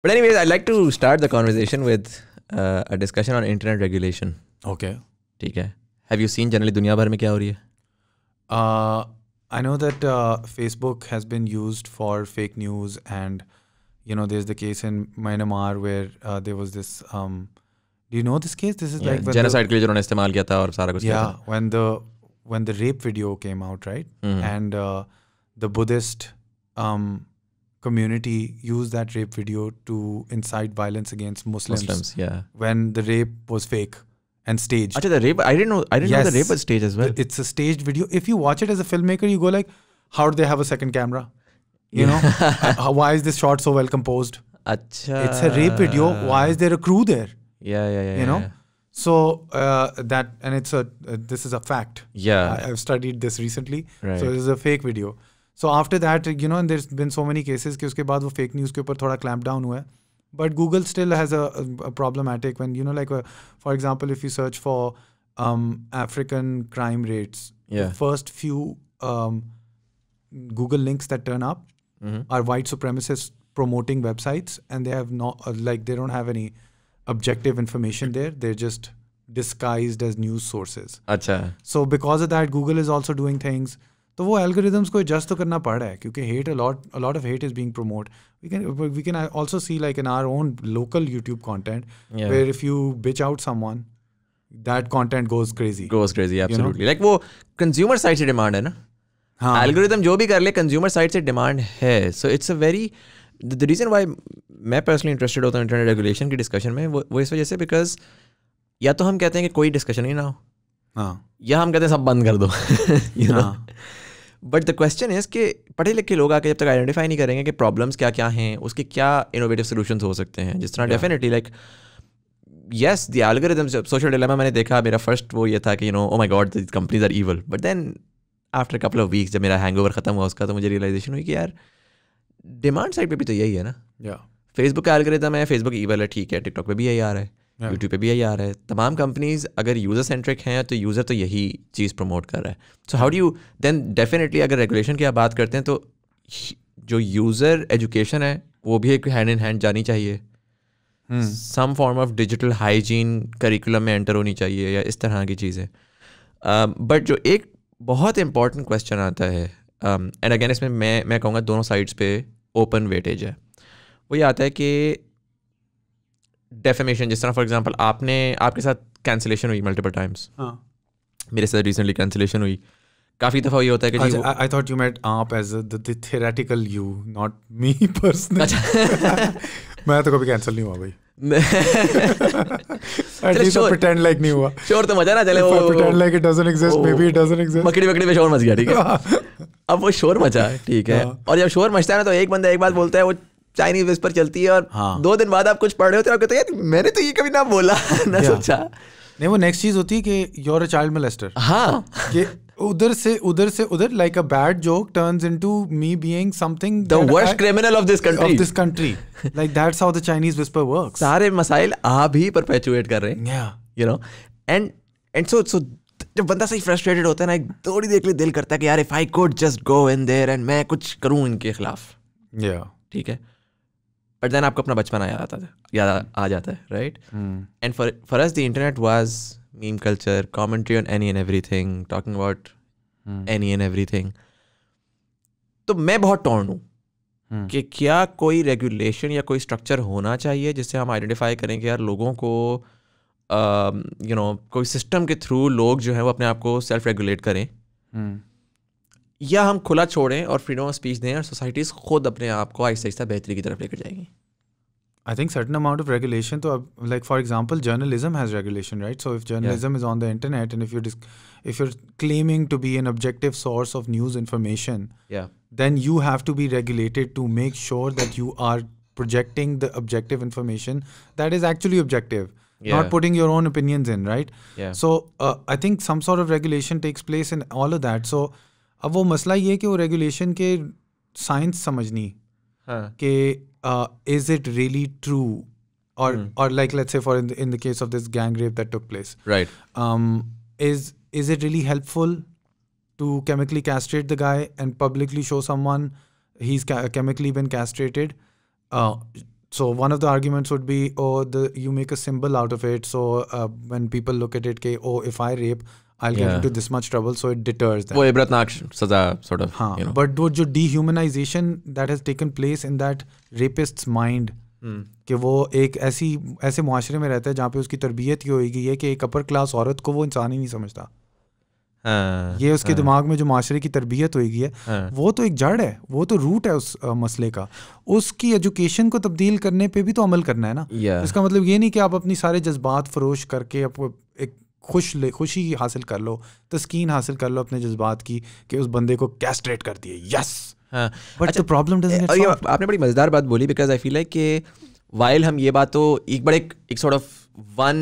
But anyways, I'd like to start the conversation with uh, a discussion on internet regulation. Okay. ठीक है. Have you seen generally दुनिया भर में क्या हो रही uh, I know that uh, Facebook has been used for fake news and you know there's the case in Myanmar where uh, there was this um, do you know this case? This is yeah, like genocide के लिए जिन्होंने इस्तेमाल किया था और सारा कुछ Yeah, when the when the rape video came out, right? Mm-hmm. And uh, the Buddhist um, community used that rape video to incite violence against Muslims. Muslims, yeah. When the rape was fake and staged. Actually, the rape. I didn't know. I didn't yes, know the rape was staged as well. It's a staged video. If you watch it as a filmmaker, you go like, "How do they have a second camera? You know, uh, uh, why is this shot so well composed? Achha. It's a rape video. Why is there a crew there? Yeah, yeah, yeah. You know." Yeah. So uh, that and it's a uh, this is a fact. Yeah, I, have studied this recently. Right. So is a fake video. So after that you know there been so many cases कि उसके बाद वो fake news के ऊपर थोड़ा clamp down हुआ है but Google still has a problematic when you know like for example if you search for African crime rates first few Google links that turn up mm-hmm. are white supremacists promoting websites, and they have not uh, like they don't have any objective information there. They're just disguised as news sources. So because of that, Google is also doing things तो वो algorithms को adjust तो करना पड़ रहा है क्योंकि hate a lot a lot of hate is being promote we can we can also see like in our own local YouTube content where if you bitch out someone that content goes crazy goes crazy absolutely like वो consumer side से demand है ना हाँ algorithm जो भी कर ले consumer side से डिमांड है so it's a very the reason why मैं पर्सनली इंटरेस्टेड होता हूं इंटरनेट रेगुलेशन की डिस्कशन में वो वो इस वजह से बिकॉज या तो हम कहते हैं कि कोई डिस्कशन ही ना हो हाँ या हम कहते हैं सब बंद कर दो यू नो हाँ। बट द क्वेश्चन इज़ कि पढ़े लिखे लोग आके जब तक आइडेंटिफाई नहीं करेंगे कि प्रॉब्लम्स क्या क्या हैं उसके क्या इनोवेटिव सोल्यूशन हो सकते हैं जिस तरह definitely like yes the algorithm social dilemma मैंने देखा मेरा फर्स्ट वो ये था कि you know oh my god this companies are evil but then after couple of weeks जब मेरा हैंग ओवर खत्म हुआ उसका तो मुझे रियलाइजेशन हुई कि यार डिमांड साइड पर भी तो यही है ना फेसबुक का एल्गोरिदम है फेसबुक ईवल है ठीक है टिकटॉक पर भी यही आ रहा है यूट्यूब पे भी यही आ रहा है तमाम कंपनीज अगर यूज़र सेंट्रिक हैं तो यूज़र तो यही चीज़ प्रमोट कर रहा है so how do you then definitely अगर रेगुलेशन की आप बात करते हैं तो जो यूज़र एजुकेशन है वो भी एक हैंड इन हैंड जानी चाहिए some form of digital hygiene curriculum में एंटर होनी चाहिए या इस तरह की चीज़ें बट um, जो एक बहुत इंपॉर्टेंट क्वेश्चन आता है एंड um, अगेन इसमें मैं मैं कहूँगा दोनों साइड्स पे ओपन वेटेज है वो ये आता है कि डेफेमेशन जिस तरह फॉर एग्जाम्पल आपने आपके साथ कैंसिलेशन हुई मल्टीपल टाइम्स हाँ। मेरे साथ रिसेंटली कैंसिलेशन हुई काफी दफा ये होता है कि अच्छा, जी आई थॉट यू मेट आप as theoretical you not me personal मैं तो कभी कैंसिल नहीं हुआ भाई और जब शोर मचता है ना तो एक बंदा एक बात बोलता है वो चाइनीज वेस पर चलती है और हाँ। दो दिन बाद आप कुछ पढ़ रहे होते हैं आप कहते हैं मैंने तो ये कभी ना बोला ना सोचा नहीं वो नेक्स्ट चीज होती है कि योर अ चाइल्ड मोलेस्टर हाँ कि उधर से उधर से उधर like a bad joke turns into me being something the worst criminal of this country of this country like that's how the Chinese whisper works सारे मसाइल आप ही परपेचुएट कर रहे हैं या you know and and so so जब बंदा सही फ्रस्ट्रेटेड होता है ना एक थोड़ी देर के लिए दिल करता है कि यार if I could just go in there and मैं कुछ करूं इनके खिलाफ या ठीक है बट देन आपको अपना बचपन याद आता था याद आ जाता है right and for us the internet was meme culture commentary on any and everything talking about any and everything तो मैं बहुत टॉर्न हूँ hmm. कि क्या कोई रेगुलेशन या कोई स्ट्रक्चर होना चाहिए जिससे हम आइडेंटिफाई करें कि यार लोगों को you uh, know you know, कोई सिस्टम के थ्रू लोग जो है वो अपने आप को सेल्फ रेगुलेट करें hmm. या हम खुला छोड़ें और फ्रीडम ऑफ स्पीच दें और सोसाइटीज़ खुद अपने आप को आहिस्ता आहिस्ता बेहतरी की तरफ लेकर जाएंगी I think certain amount of regulation. So, like for example, journalism has regulation, right? So, if journalism is on the internet and if you're if you're claiming to be an objective source of news information, then you have to be regulated to make sure that you are projecting the objective information that is actually objective, not putting your own opinions in, right? So, uh, I think some sort of regulation takes place in all of that. So, अब वो मसला ये है कि वो regulation के science समझनी हाँ. कि इज इट रियली ट्रू और और like let's say for in the case of this gang rape that took place right is is it really helpful to chemically castrate the guy and publicly show someone he's chemically been castrated. Uh, so one of the arguments would be, oh, the you make a symbol out of it. So uh, when people look at it, okay, oh, if I rape, I'll yeah. get into this much trouble, so it deters them. वो इब्रतनाक सजा sort of. हाँ, you know. but वो जो dehumanization that has taken place in that rapist's mind hmm. कि वो एक ऐसी ऐसे मुआशरे में रहता है जहाँ पे उसकी तरबियत ही होगी है कि एक अपर क्लास औरत को वो इंसान ही नहीं समझता हाँ, ये उसके हाँ। दिमाग में जो माशरे की तरबियत होगी है हाँ। वो तो एक जड़ है वो तो रूट है उस मसले का उसकी एजुकेशन को तब्दील करने पे भी तो अमल करना है ना इसका मतलब ये नहीं कि आप अपनी सारे जज्बात फरोश करके आपको एक खुश ले खुशी हासिल कर लो तस्कीन हासिल कर लो अपने जज्बात की कि उस बंदे को कैस्ट्रेट कर दिए यस बट द प्रॉब्लम आपने बड़ी मज़ेदार बात बोली बिकॉज आई फील लाइक कि वाइल हम ये बात तो एक बड़े एक sort of one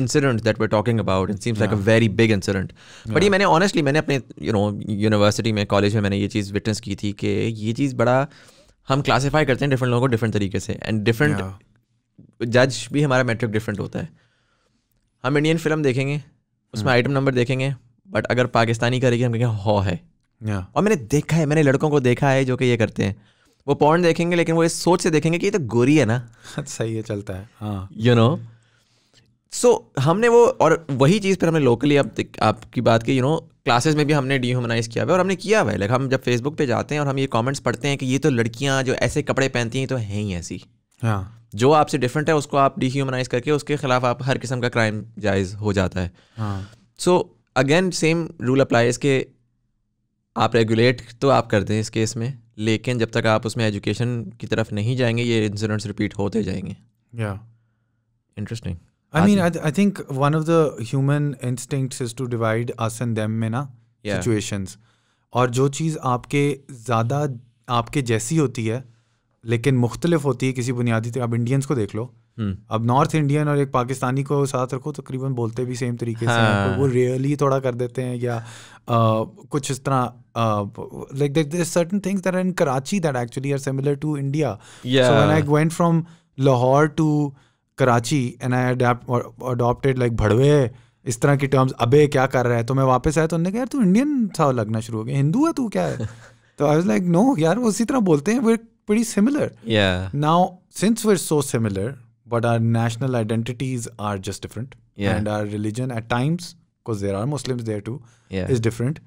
incident that we talking about it seems like a very big incident but ये मैंने ऑनेस्टली मैंने अपने यू नो यूनिवर्सिटी में कॉलेज में मैंने ये चीज़ विटनेस की थी कि ये चीज़ बड़ा हम क्लासीफाई करते हैं डिफरेंट लोगों को डिफरेंट तरीके से एंड डिफरेंट जज भी हमारा मेट्रिक डिफरेंट होता है हम इंडियन फिल्म देखेंगे उसमें आइटम हम्म। नंबर देखेंगे बट अगर पाकिस्तानी करेगी हम कहेंगे हॉ है और मैंने देखा है मैंने लड़कों को देखा है जो कि ये करते हैं वो पॉन्ड देखेंगे लेकिन वो इस सोच से देखेंगे कि ये तो गोरी है ना सही है चलता है हाँ यू नो सो हमने वो और वही चीज़ पर हमने लोकली अब आपकी बात की यू नो क्लासेस में भी हमने डीह्यूमनाइज किया हुआ और हमने किया हुआ है लाइक हम जब फेसबुक पे जाते हैं और हम ये कमेंट्स पढ़ते हैं कि ये तो लड़कियां जो ऐसे कपड़े पहनती हैं तो हैं ही ऐसी हाँ जो आपसे डिफरेंट है उसको आप डिह्यूमनाइज करके उसके खिलाफ आप हर किस्म का क्राइम जायज हो जाता है so again same rule applies के आप रेगुलेट तो आप करते हैं इस केस में लेकिन जब तक आप उसमें एजुकेशन की तरफ नहीं जाएंगे ये इंसिडेंट्स रिपीट होते जाएंगे interesting I mean I think one of the human instincts is to divide us and them में ना सिचुएशंस और जो चीज़ आपके ज़्यादा आपके जैसी होती है लेकिन मुख्तलिफ होती है किसी बुनियादी तरह अब इंडियंस को देख लो हम्म। अब नॉर्थ इंडियन और एक पाकिस्तानी को साथ रखो तो तकरीबन तो बोलते भी सेम तरीके हाँ। से तो वो रियली थोड़ा कर देते हैं या आ, कुछ इस तरह like certain things that are in Karachi that actually are similar to India so when I went from Lahore to Karachi and I adopted like भड़वे इस तरह की टर्म्स अबे क्या कर रहा है तो मैं वापस आया तो उन्होंने कहा यार तू इंडियन सा लगना शुरू हो गया हिंदू है तू क्या है तो आई वाज लाइक नो यार वो उसी तरह बोलते हैं pretty similar. Yeah. Now, since we're so similar, but our national identities are just different, yeah. and our religion at times, because there are Muslims there too, yeah. is different.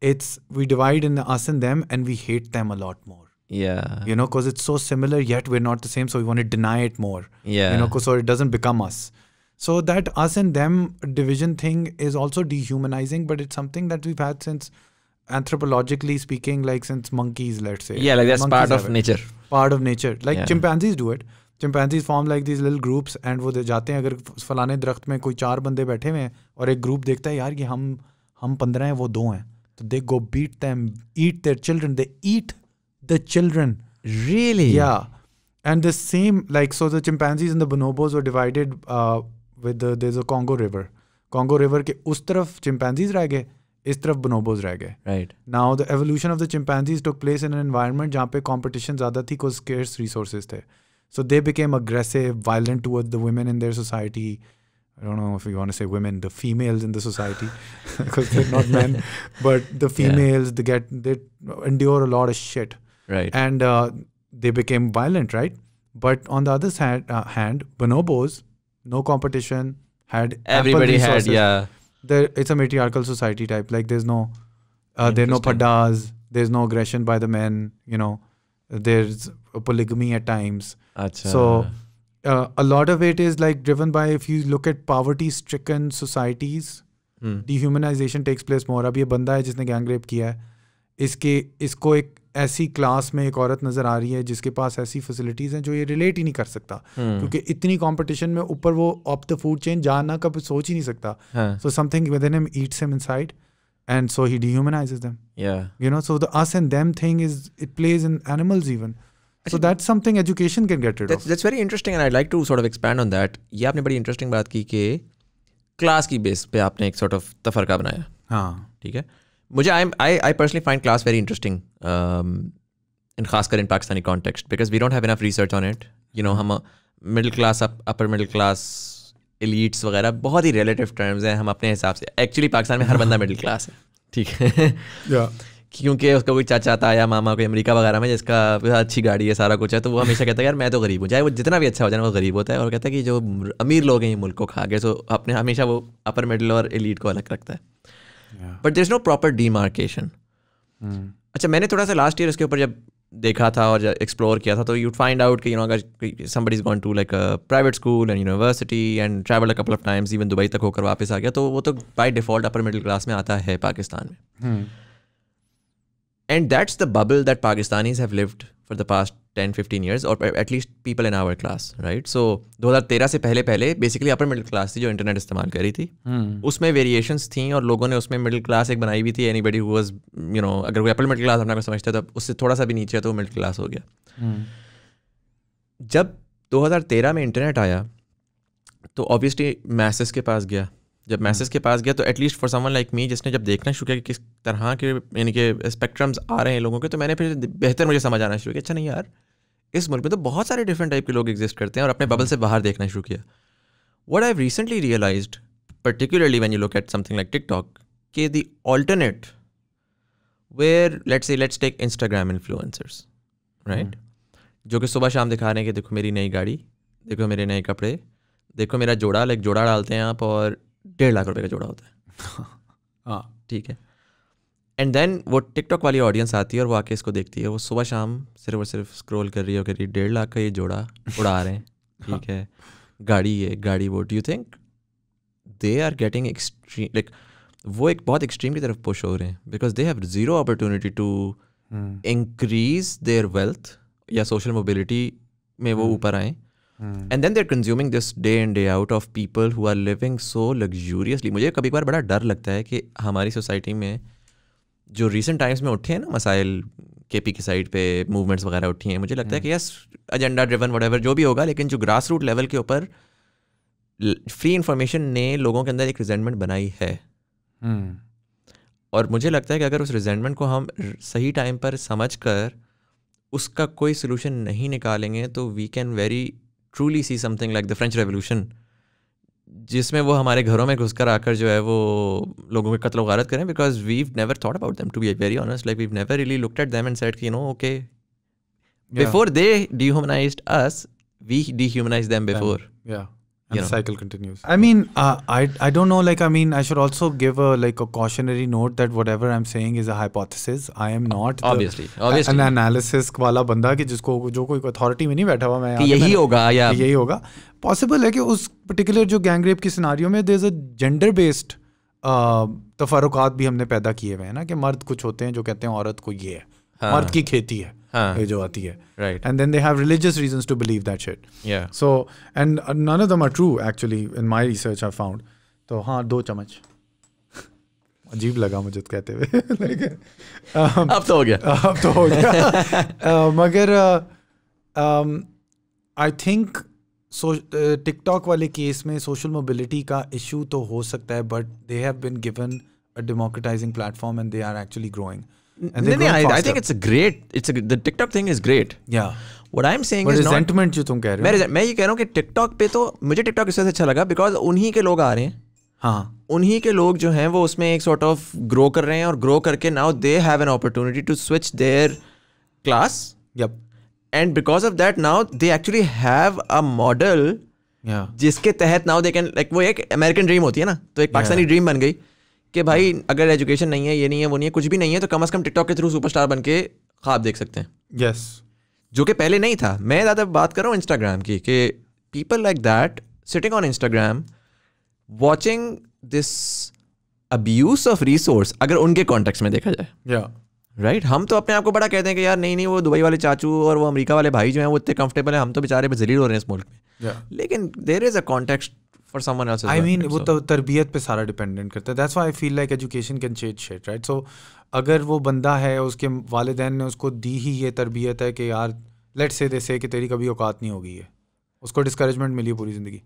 It's we divide in us and them, and we hate them a lot more. Yeah. You know, because it's so similar, yet we're not the same, so we want to deny it more. Yeah. You know, cause, so it doesn't become us. So that us and them division thing is also dehumanizing, but it's something that we've had since anthropologically speaking, like since monkeys, let's say. Yeah, like that's part of nature. Part of nature. Like chimpanzees do it. Chimpanzees form like these little groups and wo they jaate hain agar falane drakht mein koi char bande baithe hain aur ek group dekhta hai yaar ki hum hum 15 hain wo do hain. So they go beat them, eat their children. They eat the children. Really? Yeah. And the same, like, so the chimpanzees and the bonobos were divided uh, with the, there's a Congo River. Congo River ke us chimpanzees इस तरफ bonobos रह गए right now the evolution of the chimpanzees took place in an environment जहाँ पे competition ज़्यादा थी कुछ scarce resources थे so they became aggressive violent toward the women in their society I don't know if you want to say women, the females in the society, because they're not men, but the females yeah. they get they endure a lot of shit, right? And uh, they became violent, right? But on the other hand, uh, hand bonobos, no competition, had everybody had yeah there it's a matriarchal society type. Like there's no uh, there's no paddas, there's no aggression by the men. You know, there's polygamy at times. Achha. So uh, a lot of it is like driven by if you look at poverty-stricken societies, dehumanization takes place more अब ये बंदा है जिसने gang rape किया है इसके इसको एक ऐसी क्लास में एक औरत नजर आ रही है जिसके पास ऐसी फैसिलिटीज हैं जो ये रिलेट ही नहीं कर सकता हम्म। क्योंकि इतनी कंपटीशन में ऊपर वो ऑफ द फूड चेन जाना कभी सोच ही नहीं सकता so something with in him eats him inside and so he dehumanizes them you know so the us and them thing is it plays in animals even so that's something education can get it that's very interesting and I like to sort of expand on that ये आपने बड़ी interesting बात की कि class की base पे आपने एक सॉर्ट ऑफ तफरका बनाया हां ठीक है मुझे I I I personally find class very interesting in खासकर in Pakistani context because we don't have enough research on it you know हम middle class upper middle class elites वगैरह बहुत ही रिलेटिव टर्म्स हैं हम अपने हिसाब से एक्चुअली पाकिस्तान में हर बंदा मिडिल क्लास है ठीक है yeah. क्योंकि उसका कोई चाचा था या मामा कोई अमेरिका वगैरह में जिसका अच्छी गाड़ी है सारा कुछ है तो वो हमेशा कहता है यार मैं तो गरीब हूँ चाहे वो जितना भी अच्छा हो जाए वो गरीब होता है और कहता है कि जो अमीर लोग हैं ये मुल्क को खा गए सो तो अपने हमेशा वो अपर मिडिल और एलिट को अलग रखता है but there is no proper demarcation अच्छा मैंने थोड़ा सा लास्ट ईयर उसके ऊपर जब देखा था और एक्सप्लोर किया था तो यू फाइंड आउट कि यू नो अगर somebody is gone to like private school and university and travel couple of times even Dubai तक होकर वापस आ गया तो वो तो by default upper middle class में आता है पाकिस्तान में and that's the bubble that Pakistanis have lived for the past ten fifteen years और at least people in our class right so दो हज़ार तेरह से पहले पहले बेसिकली अपर मिडिल क्लास थी जो इंटरनेट इस्तेमाल करी थी hmm. उसमें वेरिएशंस थी और लोगों ने उसमें मिडिल क्लास एक बनाई भी थी anybody was you know अगर वो अपर मिडिल क्लास अपना को समझता तो उससे थोड़ा सा भी नीचे तो मिडिल क्लास हो गया hmm. जब दो हजार तेरह में इंटरनेट आया तो ऑब्वियसली मैसेज के पास गया जब मैसेज hmm. के पास गया तो at least for someone like me जिसने जब देखना शुरू किया कि किस तरह के यानी कि स्पेक्ट्रम्स आ रहे हैं लोगों के तो मैंने फिर बेहतर मुझे समझ आना शुरू किया अच्छा नहीं यार इस मुल्क में तो बहुत सारे डिफरेंट टाइप के लोग एग्जिस्ट करते हैं और अपने बबल से बाहर देखना शुरू किया what I recently realize particularly when you look at something like TikTok के the alternate where let's say let's take Instagram influencers right जो कि सुबह शाम दिखा रहे हैं कि देखो मेरी नई गाड़ी देखो मेरे नए कपड़े देखो मेरा जोड़ा लाइक जोड़ा डालते हैं आप और डेढ़ लाख रुपए का जोड़ा होता है हाँ ठीक है एंड देन वो टिकटॉक वाली ऑडियंस आती है और वो आके इसको देखती है वो सुबह शाम सिर्फ और सिर्फ स्क्रॉल कर रही है कह रही है डेढ़ लाख का ये जोड़ा उड़ा रहे हैं हाँ। ठीक है गाड़ी ये गाड़ी वो do you think they are getting extreme like वो एक बहुत एक्सट्रीम की तरफ पुश हो रहे हैं because they have zero opportunity to increase their wealth या सोशल मोबिलिटी में वो हम्म। ऊपर आए and then they're consuming this day and day out of people who are living so luxuriously मुझे कभी बार बड़ा डर लगता है कि हमारी सोसाइटी में जो रिसेंट टाइम्स में उठे हैं ना मसाइल के पी की साइड पे मूवमेंट्स वगैरह उठी हैं मुझे लगता है कि यस एजेंडा ड्रिवन वडेवर जो भी होगा लेकिन जो ग्रास रूट लेवल के ऊपर फ्री इंफॉर्मेशन ने लोगों के अंदर एक रिजेंटमेंट बनाई है हम्म। और मुझे लगता है कि अगर उस रिजेंटमेंट को हम सही टाइम पर समझ कर उसका कोई सोल्यूशन नहीं निकालेंगे तो we can very truly see something like the French revolution जिसमें वो हमारे घरों में घुसकर आकर जो है वो लोगों के कत्ल वारत करें because we never thought about them to be very honest like we never really look at them and said कि no okay before they dehumanized us we dehumanize them before या and you know. cycle continues i mean uh, i i don't know like i mean i should also give a like a cautionary note that whatever i'm saying is a hypothesis i am not obviously the, obviously an analysis wala banda ki jisko जो koi authority mein नहीं बैठा हुआ मैं यही होगा या यही होगा पॉसिबल है कि उस पर्टिकुलर जो गैंग रेप की scenario में there is a gender based तफरुकात भी हमने पैदा किए हुए हैं ना कि मर्द कुछ होते हैं जो कहते हैं औरत को ये है हाँ। मर्द की खेती है जो आती है right and then they have religious reasons to believe that shit या so and none of them are true actually in my research I found तो हाँ दो चम्मच अजीब लगा मुझे तो कहते हुए लेकिन अब तो हो गया अब तो हो गया मगर आई थिंक सो टिकटॉक वाले केस में सोशल मोबिलिटी का इशू तो हो सकता है but they have been given a democratizing platform and they are actually growing And नहीं नहीं I think it's a great it's the TikTok thing is great या what I am saying is resentment जो तुम कह रहे हो मैं मैं ये कह रहा हूं कि टिकटॉक पे तो मुझे टिकटॉक इससे अच्छा लगा बिकॉज उन्हीं के लोग आ रहे हैं हाँ उन्हीं के लोग जो हैं वो उसमें एक सॉर्ट ऑफ ग्रो कर रहे हैं और ग्रो करके now they have an opportunity to switch their class yup and because of that now they actually have a model जिसके तहत नाउ दे कैन लाइक वो एक अमेरिकन ड्रीम होती है ना तो एक पाकिस्तानी ड्रीम बन गई कि भाई अगर एजुकेशन नहीं है ये नहीं है वो नहीं है कुछ भी नहीं है तो कम अज़ कम टिकटॉक के थ्रू सुपरस्टार बन के ख्वाब देख सकते हैं यस yes. जो कि पहले नहीं था मैं ज़्यादा बात कर रहा हूँ इंस्टाग्राम की कि people like that sitting on Instagram watching this abuse of resource अगर उनके कॉन्टेक्स्ट में देखा जाए या राइट हम तो अपने आप को बड़ा कहते हैं कि यार नहीं नहीं वो दुबई वाले चाचू और वो अमेरिका वाले भाई जो हैं वो इतने कंफर्टेबल हैं हम तो बेचारे जलील हो रहे हैं इस मुल्क में लेकिन there is a context for someone else's i mean वो तो तरबियत पे सारा डिपेंडेंट करता है that's why I feel like education can change shit right so अगर वो बंदा है उसके वालदेन ने उसको दी ही ये तरबियत है कि यार लेट से दे से कि तेरी कभी औकात नहीं होगी है उसको डिस्करेजमेंट मिली पूरी ज़िंदगी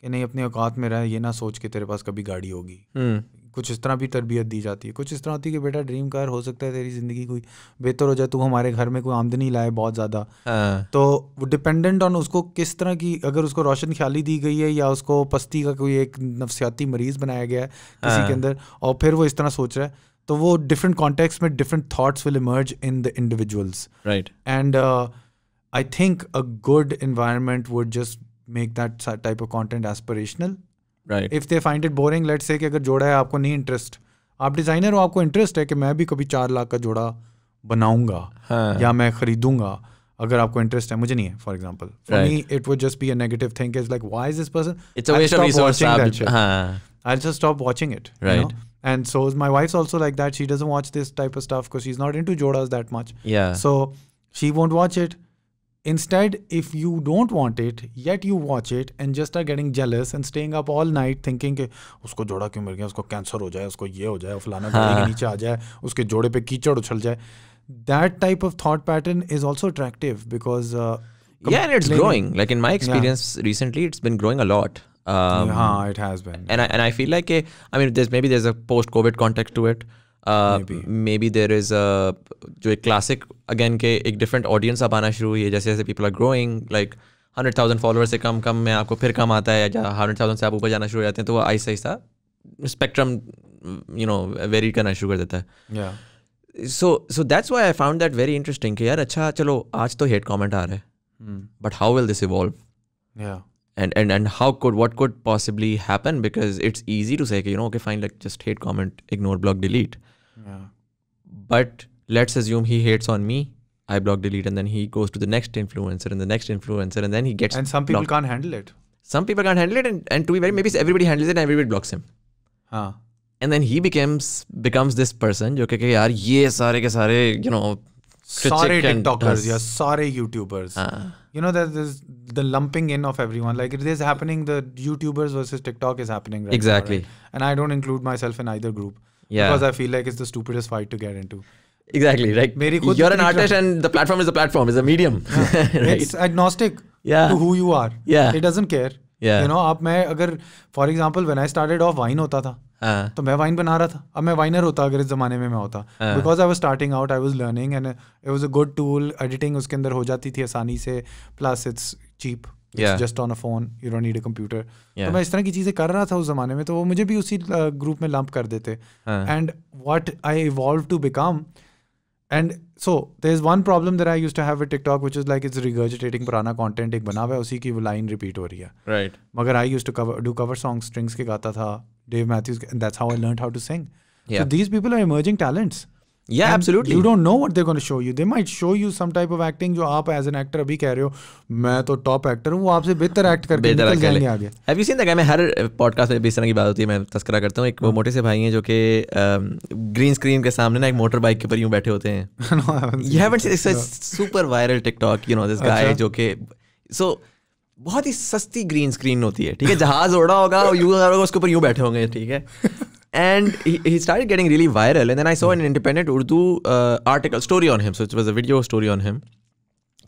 कि नहीं अपने औकात में रह ये ना सोच के तेरे पास कभी गाड़ी होगी हम्म। कुछ इस तरह भी तरबियत दी जाती है कुछ इस तरह होती है कि बेटा ड्रीम कार हो सकता है तेरी ज़िंदगी कोई बेहतर हो जाए तू हमारे घर में कोई आमदनी लाए बहुत ज़्यादा हाँ। तो वो डिपेंडेंट ऑन उसको किस तरह की अगर उसको रोशन ख्याली दी गई है या उसको पस्ती का कोई एक नफसियाती मरीज़ बनाया गया है किसी के हाँ। अंदर और फिर वो इस तरह सोच रहा है तो वो डिफरेंट कॉन्टेक्स्ट में different thoughts will emerge in the individuals right and I think a good environment would just make that type of content aspirational right if they find it boring let say कि अगर जोड़ा है आपको नहीं interest आप designer हो आपको interest है कि मैं भी कभी चार लाख का जोड़ा बनाऊंगा हाँ. या मैं खरीदूंगा अगर आपको इंटरेस्ट है मुझे नहीं है for example for me it would just be a negative thing is like why is this person it's a waste of resource हां I just stop watching it right and so my wife's also like that she doesn't watch this type of stuff because she's not into jodas that much yeah so she won't watch it Instead, if you don't want it, yet you watch it and just are getting jealous and staying up all night thinking कि उसको जोड़ा क्यों मर गया उसको cancer हो जाए उसको ये हो जाए फलाना हाँ. के नीचे आ जाए उसके जोड़े पे कीचड़ उछल जाए that type of thought pattern is also attractive because uh, yeah and it's growing like in my experience yeah. recently it's been growing a lot um, yeah, it has been and I, and I feel like a, eh, I mean there's maybe there's a post covid context to it maybe there is जो एक classic again के एक different audience आप आना शुरू हुई है जैसे जैसे people are growing like hundred thousand followers से कम कम में आपको फिर कम आता है या हंड्रेड थाउजेंड से आप ऊपर जाना शुरू हो जाते हैं तो वो आहिस्ता आहिस्ता स्पेक्ट्रम यू नो वेरी करना शुरू कर देता है so so that's why I found that very interesting कि यार अच्छा चलो आज तो हेट कॉमेंट आ रहे हैं but how will this evolve and and and how could what could possibly happen because it's easy to say you know okay fine like just hate comment ignore block delete Yeah. But let's assume he hates on me. I block delete and then he goes to the next influencer and the next influencer and then he gets And some people blocked. can't handle it. Some people can't handle it and, and to be very maybe everybody handles it and everybody blocks him. Huh. And then he becomes becomes this person okay, कि यार ये सारे के सारे you know sorry TikTokers, yeah, sorry YouTubers. Uh, you know that there's the lumping in of everyone. Like it is happening. The YouTubers versus TikTok is happening right exactly. Now, right? And I don't include myself in either group yeah. because I feel like it's the stupidest fight to get into. Exactly, right? You're an artist and the platform is the platform, is a medium. right? It's agnostic yeah. to who you are. Yeah. It doesn't care. Yeah. You know, अब मैं अगर for example, when I started off, wine was था Uh, तो मैं wine बना रहा था अब मैं वाइनर होता अगर इस जमाने में मैं होता because I was starting out I was learning and it was a good tool editing उसके अंदर हो जाती थी आसानी से plus it's cheap just on a phone you don't need a computer तो मैं इस तरह की चीज़ें कर रहा था उस जमाने में तो वो मुझे भी उसी ग्रुप में लंप कर देते and what I evolve to become and so there is one problem there I use to have TikTok which is like is regurgitating पुराना कॉन्टेंट एक बना हुआ है उसी की वो लाइन रिपीट हो रही है राइट right. मगर I use to do cover song Strings के गाता था Dave Matthews that's how I learn how to sing these people are emerging talents Yeah, and absolutely. You don't know what they're going to show you. They might show you some type of acting जो आप as an actor अभी कह रहे हो मैं तो top actor हूँ वो आपसे बेहतर act करके निकल जाएंगे आगे. Have you seen that? मैं हर podcast में भी इस तरह की बात होती है मैं तस्करा करता हूँ एक वो मोटे से भाई हैं जो कि green screen के सामने ना एक मोटर बाइक के ऊपर यूँ बैठे होते हैं. no, I haven't. You haven't seen it's a super viral TikTok. You know this guy जो कि so बहुत ही सस्ती ग्रीन स्क्रीन होती है ठीक है जहाज उड़ा होगा और यूज उसके ऊपर यूँ बैठे होंगे ठीक है and he, he started getting really viral. And then I saw an independent Urdu uh, article story on him. So it was a video story on him.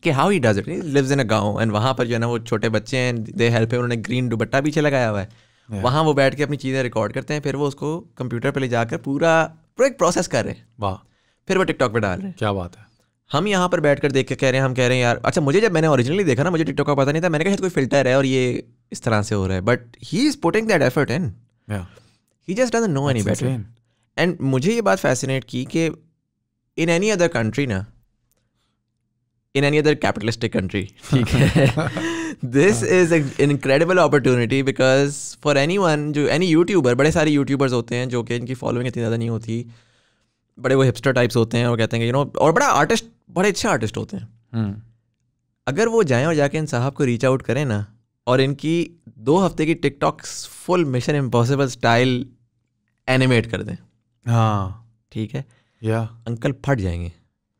कि how he does it lives in a gaon and वहाँ पर जो है ना वो छोटे बच्चे हैं दे हेल्प है उन्होंने ग्रीन दुपट्टा पीछे लगाया हुआ है yeah. वहाँ वो बैठ के अपनी चीज़ें रिकॉर्ड करते हैं फिर वो उसको कंप्यूटर पर ले जाकर पूरा पूरा एक प्रोसेस कर रहे हैं वाह फिर वो टिकटॉक पर डाल रहे हैं क्या बात है हम यहाँ पर बैठ कर देख के कह रहे हैं हम कह रहे हैं यार अच्छा मुझे जब मैंने ओरिजिनली देखा ना मुझे टिकटॉक का पता नहीं था मैंने कहा कोई फिल्टर है और ये इस तरह से हो रहा है but he is putting that effort in he just does know any better and मुझे ये बात फैसिनेट की कि इन एनी अदर कंट्री ना in any other capitalistic country ठीक है this is incredible opportunity because for anyone जो any YouTuber बड़े सारे यूट्यूबर्स होते हैं जो कि इनकी फॉलोइंग इतनी ज़्यादा नहीं होती बड़े वो हिपस्टर टाइप्स होते हैं और कहते हैं यू नो और बड़ा आर्टिस्ट बड़े अच्छे आर्टिस्ट होते हैं हम्म। अगर वो जाएँ और जाके इन साहब को रीच आउट करें ना और इनकी दो हफ्ते की TikTok full Mission Impossible style animate कर दें हाँ ठीक है या अंकल फट जाएंगे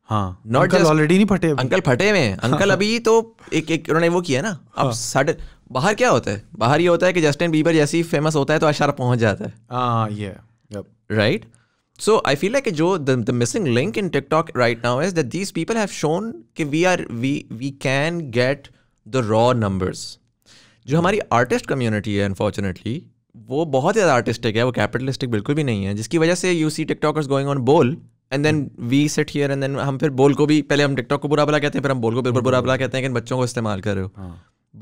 हाँ नॉट जस्ट ऑलरेडी नहीं फटे अंकल फटे हुए हैं हाँ। अंकल अभी तो एक एक उन्होंने वो किया ना अब हाँ। सडन बाहर क्या होता है बाहर ये होता है कि जस्टिन बीबर जैसे ही फेमस होता है तो अशार पहुंच जाता है हाँ, हाँ ये right so I feel feel like Joe, the the missing link in TikTok right now is that these people have shown कि we are we we can get the raw numbers जो हमारी आर्टिस्ट कम्युनिटी है unfortunately वो बहुत ज़्यादा artistic है वो capitalistic बिल्कुल भी नहीं है जिसकी वजह से you see TikTokers going on बोल and then we sat here and then हम फिर बोल को भी पहले हम टिकटॉक को बुरा भला कहते हैं फिर हम बोल को बिल्कुल बुरा भला कहते हैं कि बच्चों को इस्तेमाल कर रहे हो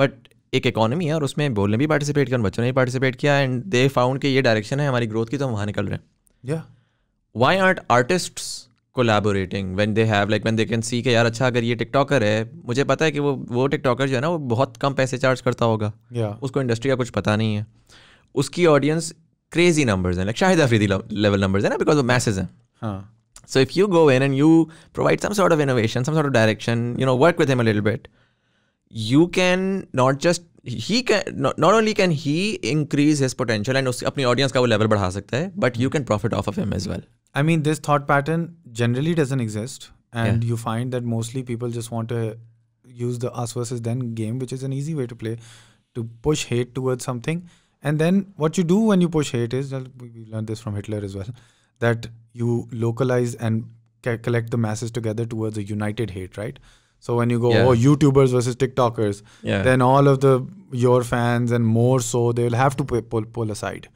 बट एक इकॉनमी है और उसमें बोल ने भी पार्टिसिपेट किया बच्चों ने भी पार्टिसिपेट किया एंड दे फाउंड कि ये डायरेक्शन है हमारी ग्रोथ की तो हम वहाँ निकल रहे हैं why art artists collaborating when they have like when they can see के यार अच्छा अगर ये टिकटॉकर है मुझे पता है कि वो वो टिकटॉकर जो है ना वो बहुत कम पैसे चार्ज करता होगा yeah. उसको इंडस्ट्री का कुछ पता नहीं है उसकी ऑडियंस क्रेजी नंबर्स हैं like Shahid Afridi level numbers हैं ना बिकॉज वो मैसेज हैं so if you go in and you provide some sort of innovation some sort of direction you know work with him a little bit you can not just he can not only can he increase his potential and apni audience ka level but you can profit off of him as well i mean this thought pattern generally doesn't exist and you find that mostly people just want to use the us versus then game which is an easy way to play to push hate towards something and then what you do when you push hate is we learned this from hitler as well that you localize and collect the masses together towards a united hate right so when you go, yeah. oh, YouTubers versus TikTokers, yeah. then all of the your fans and more so they'll have to pull pull aside,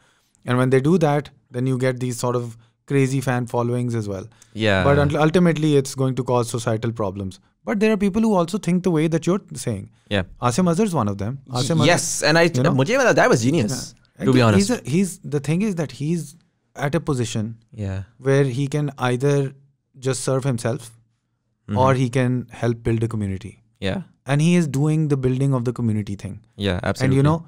and when they do that, then you get these sort of crazy fan followings as well. Yeah. But ultimately, it's going to cause societal problems. But there are people who also think the way that you're saying. Yeah. Asim Azhar is one of them. Asim yes, Azhar, and I, you know? that was genius. Yeah. To be honest, he's, a, he's the thing is that he's at a position. Yeah. Where he can either just serve himself mm-hmm. or he can help build a community. Yeah. And he is doing the building of the community thing. Yeah, absolutely. And you know,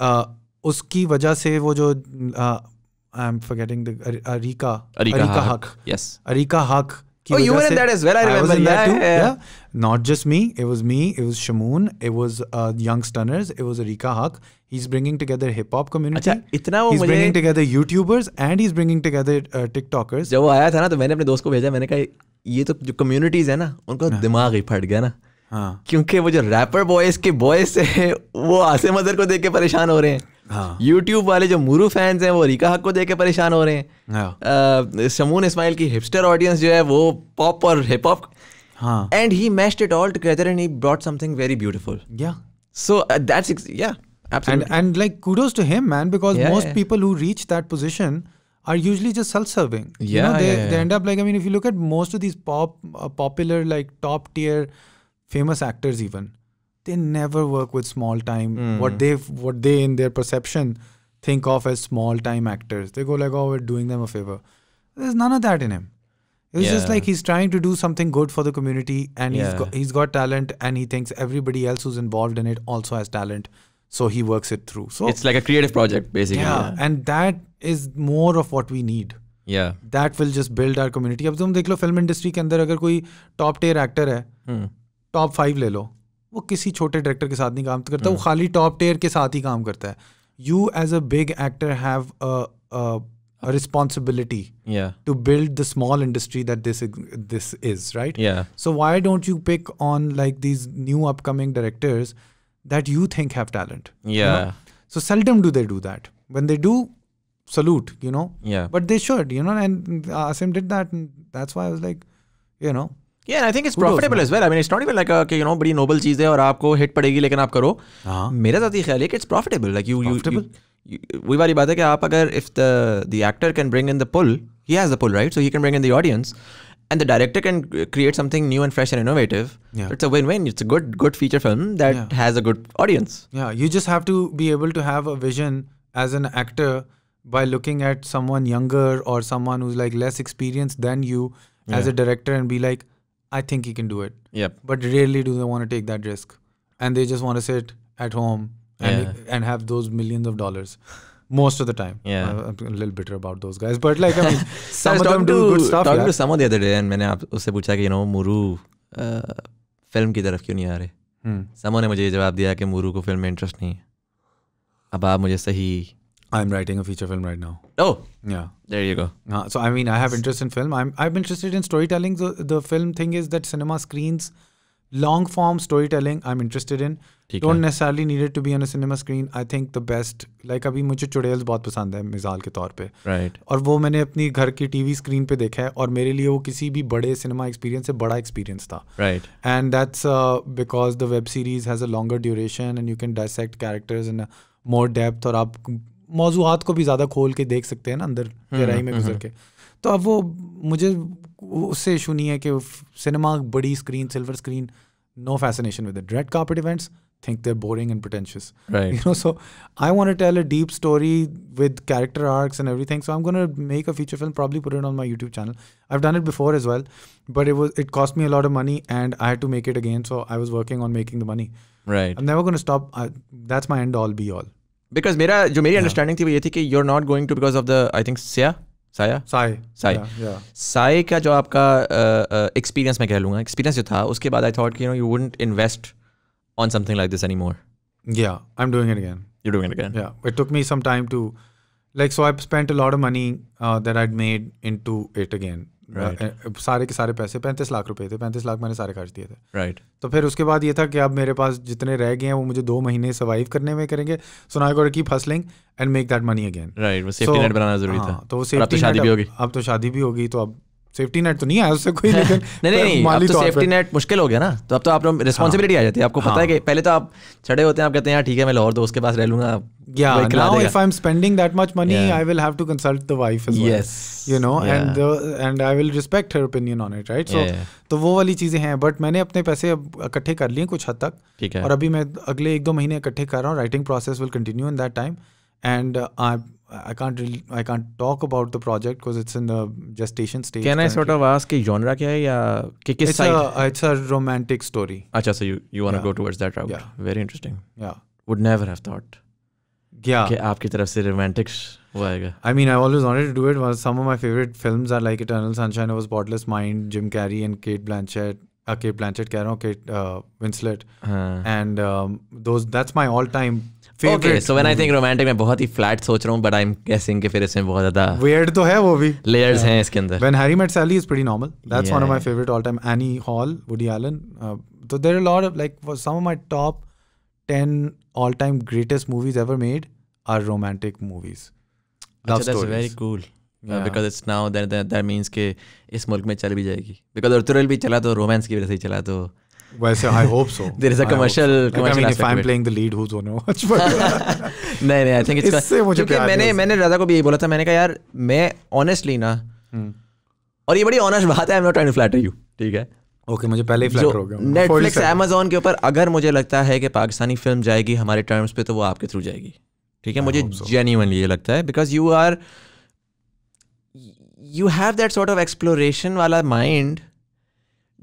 uh, उसकी वजह से वो जो forgetting the Arika. Arika, Arika अरीका हक Yes Arika हक Oh, you were in that as well. I remember I was in that. that too. Yeah. yeah. Not just me. It was me. It was Shamoon. It was uh, Young Stunners. It was Arika Haq. He's bringing together hip hop community. अच्छा इतना वो he's bringing together YouTubers and he's bringing together uh, TikTokers. जब वो आया था ना तो मैंने अपने दोस्त को भेजा मैंने कहा ये तो जो कम्युनिटीज है ना उनका हाँ। दिमाग ही फट गया ना हाँ। क्योंकि वो जो रैपर बॉयज के बॉयज से है वो आसे मदर को देख के परेशान हो रहे हैं हाँ। यूट्यूब वाले जो मुरू फैंस हैं वो रिका हक को देख के परेशान हो रहे हैं हाँ। शमून इस्माइल की हिपस्टर ऑडियंस जो है वो पॉप और hip hop and he mashed it all together and he brought something very beautiful so that's yeah And and like kudos to him, man, because yeah, most yeah. people who reach that position are usually just self-serving. Yeah, you know, they, yeah, yeah. they end up like I mean, if you look at most of these pop uh, popular like top tier famous actors, even they never work with small time. Mm. What they what they in their perception think of as small time actors. They go like, oh, we're doing them a favor. There's none of that in him. It's yeah. just like he's trying to do something good for the community, and he's got, he's got talent, and he thinks everybody else who's involved in it also has talent, so he works it through. So it's like a creative project, basically. yeah. and that more of what we need. Yeah. That will just build our community. अब तुम देख लो film industry के अंदर अगर कोई top tier actor है top hmm. Five ले लो वो किसी छोटे डायरेक्टर के साथ नहीं काम करता वो hmm. खाली टॉप टेयर के साथ ही काम करता है you as a big actor have a responsibility yeah. to build the small industry that this this is, right? Yeah. So why don't you pick on like these new upcoming directors that you think have talent? Yeah. You know? So seldom do they do that. When they do, salute, you know. Yeah. But they should, you know, and uh, Asim did that, and that's why I was like, you know. Yeah, and I think it's profitable as well. I mean, it's not even like a कि you know बड़ी noble चीज़ है और आपको hit पड़ेगी लेकिन आप करो. हाँ. मेरा ज़्यादा ख्याल है कि it's profitable. Like you, profitable? you, you वही वाली बात है कि आप अगर if the the actor can bring in the pull, he has the pull, right? So he can bring in the audience. And the director can create something new and fresh and innovative. Yeah. It's a win-win. It's a good, good feature film that yeah. has a good audience. Yeah, you just have to be able to have a vision as an actor by looking at someone younger or someone who's like less experienced than you yeah. as a director and be like, I think he can do it. Yep. But rarely do they want to take that risk. And they just want to sit at home and, yeah. and have those millions of dollars. Most of the time. Yeah. I, I'm a little bitter about those guys. But like, I mean, some I of them to, do good stuff. Talking yeah. to someone the other day and I asked him, you know, Moor film uh, की तरफ क्यों नहीं आ रहे? समों hmm. ने मुझे jawab diya ki Muru ko film mein interest nahi hai. Ab aap mujhe sahi I'm writing a feature film right now. Oh, yeah. There you go. Uh, so I mean, I have interest in film. I'm I'm interested in storytelling. The the film thing is that cinema screens, long form storytelling. I'm interested in. Don't necessarily need it to be on a cinema screen. I think the best like अभी मुझे चुड़ैल्स बहुत पसंद है मिसाल के तौर पे. Right. और वो मैंने अपनी घर की टीवी स्क्रीन पे देखा है और मेरे लिए वो किसी भी बड़े सिनेमा एक्सपीरियंस से बड़ा एक्सपीरियंस था. Right. And that's uh, because the web series has a longer duration and you can dissect characters in a more depth और आप मौजूद को भी ज़्यादा खोल के देख सकते हैं andar अंदर गहराई में गुजर के तो अब वो मुझे उससे इशू नहीं है कि सिनेमा बड़ी screen silver screen no fascination with red carpet events think they're boring and pretentious. Right. You know, so I want to tell a deep story with character arcs and everything. So I'm gonna make a feature film, probably put it on my YouTube channel. I've done it before as well, but it was it cost me a lot of money and I had to make it again. So I was working on making the money. Right. I'm never gonna stop. that's my end all be all. Because मेरा जो मेरी understanding थी वो ये थी कि you are not going to because of the I think सिया साया साय साय साय का जो आपका एक्सपीरियंस मैं कह लूँगा एक्सपीरियंस जो था उसके बाद आई थॉट कि you know you wouldn't invest on something like this any more yeah I am doing it again you doing it again yeah it took me some time to like so I spent a lot of money that I made into it again right. सारे के सारे पैसे पैंतीस लाख रुपए थे पैंतीस लाख मैंने सारे खर्च दिए थे राइट right. तो फिर उसके बाद ये था कि अब मेरे पास जितने रह गए हैं वो मुझे दो महीने सर्वाइव करने में करेंगे so now I keep and make that money again right बनाना जरूरी था हाँ, तो वो सेफ्टी तो शादी भी होगी अब तो शादी भी होगी तो अब सेफ्टी नेट तो नहीं आया उससे कोई लेकिन नहीं नहीं, नहीं तो सेफ्टी नेट मुश्किल हो गया ना तो अब तो आप लोग रिस्पॉन्सिबिलिटी हाँ। आ जाती है आपको पता है कि हाँ। पहले तो आप छड़े होते हैं आप कहते हैं यार ठीक है मैं लाहौर दोस्त के पास रह लूंगा yeah now if i'm spending that much money yeah. i will have to consult the wife as well yes you know yeah. and the, uh, and i will respect her opinion on it right so yeah. तो वो वाली चीज़ें हैं but मैंने अपने पैसे अब इकट्ठे कर लिए कुछ हद तक ठीक है और अभी मैं अगले एक दो महीने इकट्ठे कर रहा हूँ writing process will continue in that time and I I can't really I can't talk about the project because it's in the gestation stage. Can I sort of ask a genre kya hai ya ki kis it's side? A, it's a romantic story. Acha, so you you want to yeah. go towards that route? Yeah. Very interesting. Yeah. Would never have thought. Yeah. कि आपकी तरफ से romantic वो आएगा. I mean, I always wanted to do it. Some of my favorite films are like Eternal Sunshine of a Spotless Mind, Jim Carrey and Kate Blanchett. Uh, Kate Blanchett कह Kate uh, Winslet. हाँ. And um, those that's my all-time favourite तो भी इस मुल्क में भी चला तो रोमांस की वजह से चला तो वैसे I hope so there is a commercial commercial I Like, commercial I mean, if I'm playing the lead, who's on नहीं नहीं, आई थिंक इट्स इससे मुझे प्यार मैंने मैंने रजा को भी यही बोला था मैंने कहा यार मैं ऑनेस्टली ना हम्म। और ये बड़ी ऑनेस्ट बात है I am not trying to flatter you ठीक है ओके okay, मुझे पहले ही फ्लैटर हो गया नेटफ्लिक्स अमेजोन के ऊपर अगर मुझे लगता है कि पाकिस्तानी फिल्म जाएगी हमारे टर्म्स पे तो वो आपके थ्रू जाएगी ठीक है मुझे जेन्यूनली ये लगता है because you are you have that sort of exploration वाला माइंड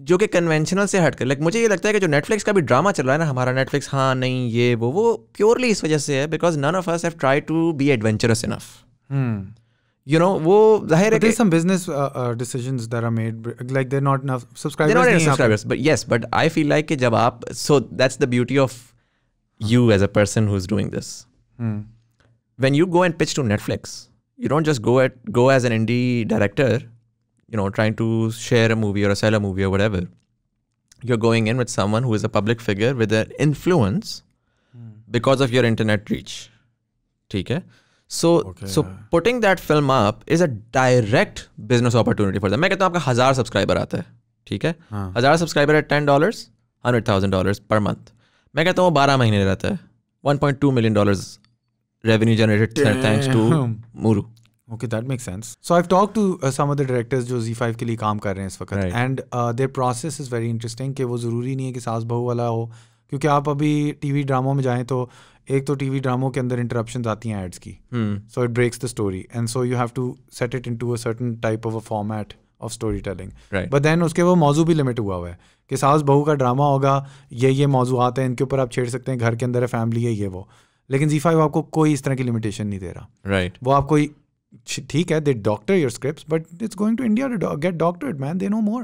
जो कि कन्वेंशनल से हट कर लाइक मुझे ये लगता है कि जो नेटफ्लिक्स का भी ड्रामा चल रहा है ना हमारा नेटफ्लिक्स हाँ नहीं ये वो वो प्योरली इस वजह से है because none of us have try to be adventurous enough you know वो जाहिर है some business decisions that are made like they not enough subscribers नहीं subscribers but yes but I feel like कि जब आप so that's the beauty of you as a person who is doing this when you go and pitch to Netflix you don't just go at go as an indie director you know, trying to share a movie or sell a movie or whatever, you're going in with someone who is a public figure with an influence mm. because of your internet reach. Okay? So, okay, so yeah. putting that film up is a direct business opportunity for them. मैं कहता हूँ आपका हज़ार subscriber आते हैं ठीक है हज़ार सब्सक्राइबर है ten dollars hundred thousand dollars per month मैं कहता हूँ बारह महीने रहता है one point two million dollars revenue generated thanks to Moor okay that make sense so I talk to some of the directors जो जी फाइव के लिए काम कर रहे हैं इस वक्त and their process is very interesting कि वो ज़रूरी नहीं है कि सास बहू वाला हो क्योंकि आप अभी टीवी ड्रामों में जाएँ तो एक तो टीवी ड्रामों के अंदर इंटरप्शन आती हैं एड्स की so it breaks the story and so you have to set it into a certain type of a format of story telling but then उसके वो मौजू भी लिमिट हुआ हुआ है कि सास बहू का ड्रामा होगा ये ये मौजू आते हैं इनके ऊपर आप छेड़ सकते हैं घर के अंदर है फैमिली है ये वो लेकिन जी फाइव आपको कोई इस तरह की लिमिटेशन नहीं दे रहा राइट right. वो आपको ठीक है they doctor your script but it's going to India to get doctor it man they know more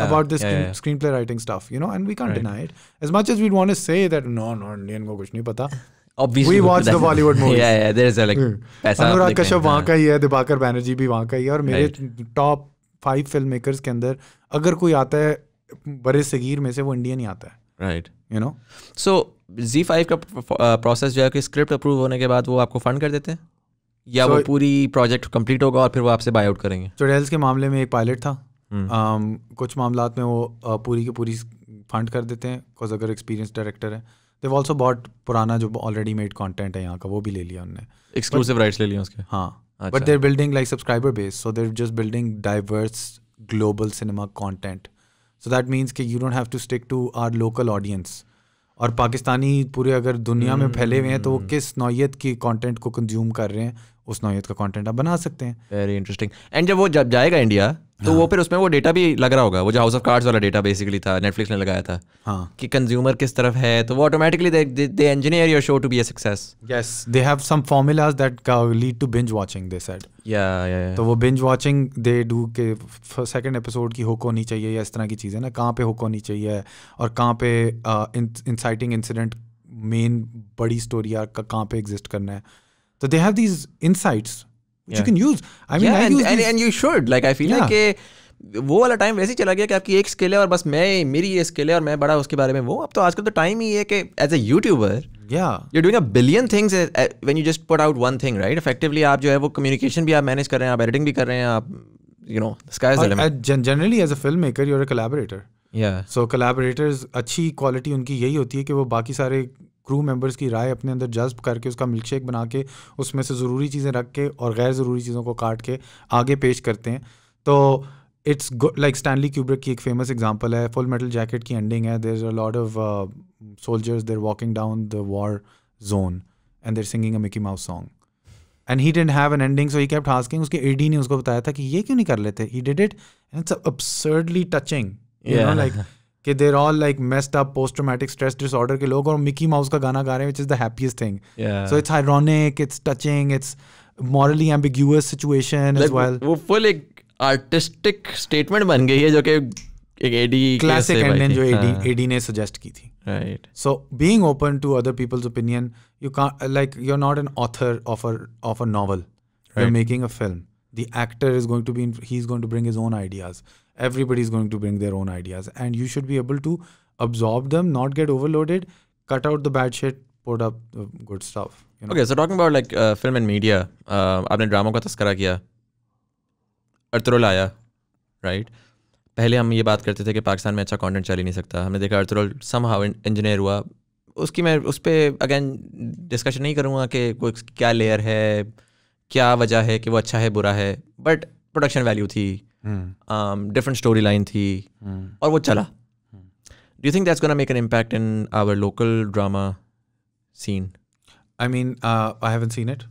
about this screenplay writing staff you know and we can deny it as much as we want say that no no Indian को कुछ नहीं पता Obviously, we watch the Bollywood movies. Yeah, yeah. There is a like. अनुराग कश्यप वहाँ का ही है, दिबाकर बैनर्जी भी वहाँ का ही है, और मेरे टॉप फाइव फिल्म मेकर्स के अंदर अगर कोई आता है बड़े सगीर में से वो इंडियन ही आता है right you know so Zee five का प्रोसेस जो है कि स्क्रिप्ट अप्रूव होने के बाद वो आपको फंड कर देते हैं या so, वो पूरी प्रोजेक्ट कंप्लीट होगा और फिर वो आपसे बाय आउट करेंगे चुड़ैल्स के मामले में एक पायलट था हम्म। um, कुछ मामला में वो uh, पूरी की पूरी फंड कर देते हैं बिकॉज अगर एक्सपीरियंस डायरेक्टर है देव ऑल्सो बहुत पुराना जो ऑलरेडी मेड कॉन्टेंट है यहाँ का वो भी ले लिया उनने एक्सक्लूसिव राइट्स ले लिया उसके हाँ but they're building like subscriber base so they're just building diverse global cinema content so that means कि you don't have to stick to our local audience और पाकिस्तानी पूरे अगर दुनिया में फैले हुए हैं तो वो hmm। किस नौीयत की कंटेंट को कंज्यूम कर रहे हैं उस नौत का कॉन्टेंट आप बना सकते हैं वेरी इंटरेस्टिंग एंड जब वो जब जाएगा इंडिया तो हाँ. वो फिर उसमें वो डेटा भी लग रहा होगा वो जो हाउस ऑफ कार्ड्स वाला डेटा बेसिकली था नेटफ्लिक्स ने लगाया था हाँ. कि कंज्यूमर किस तरफ है तो वो automatically they they engineer your show to be a success yes they have some formulas that lead to binge watching they said yeah yeah तो वो बिंज वाचिंग दे डू के सेकंड एपिसोड की hook होनी चाहिए या इस तरह की चीज़ें ना कहाँ पे हुक होनी चाहिए और कहाँ पे इंसाइटिंग इंसिडेंट मेन बड़ी स्टोरी आर्क का कहाँ पे एग्जिस्ट करना है So they have these insights which yeah. you can use. I mean, yeah, I and, use and, and you should. Like I feel yeah. like. वो वाला time वैसे ही चला गया कि आपकी एक स्किल है और बस मैं मेरी ये स्किल है और मैं बड़ा उसके बारे में वो अब तो आजकल तो टाइम ही है कि as a YouTuber you doing a billion things when you just put out one thing right effectively आप जो है वो कम्युनिकेशन भी आप मैनेज कर रहे हैं आप एडिटिंग भी कर रहे हैं आप you know sky generally as a filmmaker you are a collaborator so collaborators अच्छी क्वालिटी उनकी यही होती है कि वो बाकी सारे क्रू मेंबर्स की राय अपने अंदर जज्ब करके उसका मिल्कशेक बना के उसमें से ज़रूरी चीज़ें रख के और गैर ज़रूरी चीज़ों को काट के आगे पेश करते हैं तो इट्स लाइक स्टैनली क्यूब्रिक की एक फेमस एग्जांपल है फुल मेटल जैकेट की एंडिंग है there a lot of soldiers they're walking down the war zone and they're singing a Mickey Mouse song and he didn't have an ending so he kept asking उसके AD ने उसको बताया था कि ये क्यों नहीं कर लेते he did it and it's absurdly touching like कि they're all like messed up post traumatic stress disorder के लोग और मिकी माउस का गाना गा रहे हैं which is the happiest thing so it's ironic it's touching it's morally ambiguous situation as well वो फुल एक आर्टिस्टिक स्टेटमेंट बन गई है जो कि एक एडी क्लासिक एंडियन जो एडी एडी ने सजेस्ट की थी right so being open to other people's opinion you like you are not an author of a of a novel you are making a film the actor is going to be in, he's going to bring his own ideas everybody is going to bring their own ideas and you should be able to absorb them not get overloaded cut out the bad shit put up the good stuff you know? okay so talking about like uh, film and media uh, आपने ड्रामों का तस्करा किया अर्तुल आया right पहले हम ये बात करते थे कि पाकिस्तान में अच्छा कंटेंट चल ही नहीं सकता हमने देखा अर्तुल सम हाउ इंजीनियर हुआ उसकी मैं उस पर अगेन डिस्कशन नहीं करूँगा कि कोई क्या लेयर है क्या वजह है कि वो अच्छा है बुरा है बट प्रोडक्शन वैल्यू थी डिफरेंट स्टोरी लाइन थी और वो चला do think that's gonna make an impact in our local drama scene I mean I haven't seen it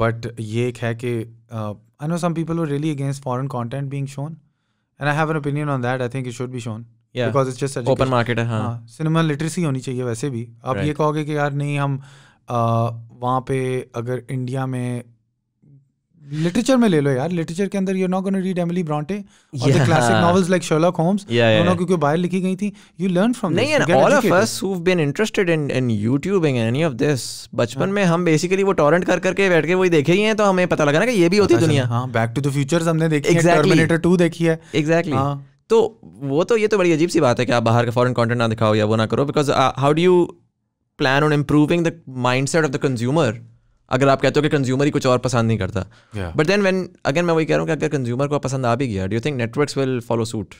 but ये एक है कि I know some people were really against foreign content being shown and I have an opinion on that I think it should be shown because it's just open market है हाँ cinema literacy होनी चाहिए वैसे भी आप right. ये कहोगे कि यार नहीं हम uh, वहाँ पे अगर इंडिया में लिटरेचर में ले लो यार लिटरेचर के अंदर you not gonna read Emily Bronte और the classic novels like Sherlock Holmes दोनों क्योंकि बाहर लिखी गई थी यू लर्न फ्रॉम नहीं and all of us who have been interested in in YouTubing any of this बचपन हाँ। में हम बेसिकली वो टॉरेंट कर करके बैठ के वही देखे ही हैं तो हमें पता लगा ना कि ये भी होती दुनिया हां बैक टू द फ्यूचर हमने देखी है टर्मिनेटर 2 देखी है एग्जैक्टली हां तो वो तो ये तो बड़ी अजीब सी बात है कि आप बाहर का फॉरेन कंटेंट ना दिखाओ या वो ना करो because how do you plan on improving the mindset of the consumer अगर आप कहते हो कि कंज्यूमर ही कुछ और पसंद नहीं करता बट देन वैन अगेन मैं वही कह रहा हूँ कि अगर कंज्यूमर को पसंद आ भी गया do you think networks will follow suit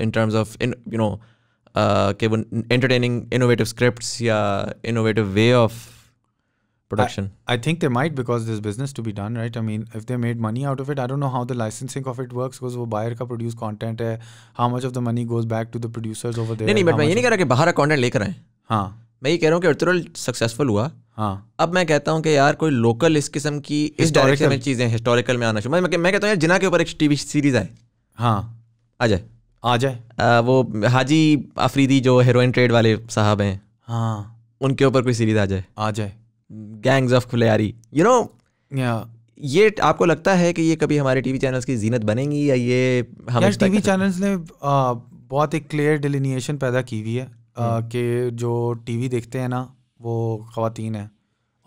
in terms of in you know कि वो एंटरटेनिंग इनोवेटिव स्क्रिप्ट्स या innovative way of production I, I, think they might because there's business to be done right i mean if they made money out of it i don't know how the licensing of it works because wo buyer ka produce content hai how much of the money goes back to the producers over there nahi nahi but main ye nahi keh raha ki bahar ka content lekar aaye ha मैं ये कह रहा हूँ कि अर्तुरल successful हुआ हाँ अब मैं कहता हूँ कि यार कोई लोकल इस किस्म की इस डायरेक्शन में चीज़ें हिस्टोरिकल में आना चाहिए मैं मैं कहता हूँ यार जिना के ऊपर एक टीवी सीरीज आए हाँ आ जाए आ जाए वो हाजी आफरीदी जो हेरोइन ट्रेड वाले साहब हैं हाँ उनके ऊपर कोई सीरीज आ जाए आ जाए गैंग्स ऑफ खुलेयारी यू नो ये आपको लगता है कि ये कभी हमारे टीवी चैनल्स की जीनत बनेंगी या ये हम टीवी चैनल्स ने बहुत एक क्लियर डिलिनिएशन पैदा की हुई है हम्म। कि जो टीवी देखते हैं ना वो ख़वातीन हैं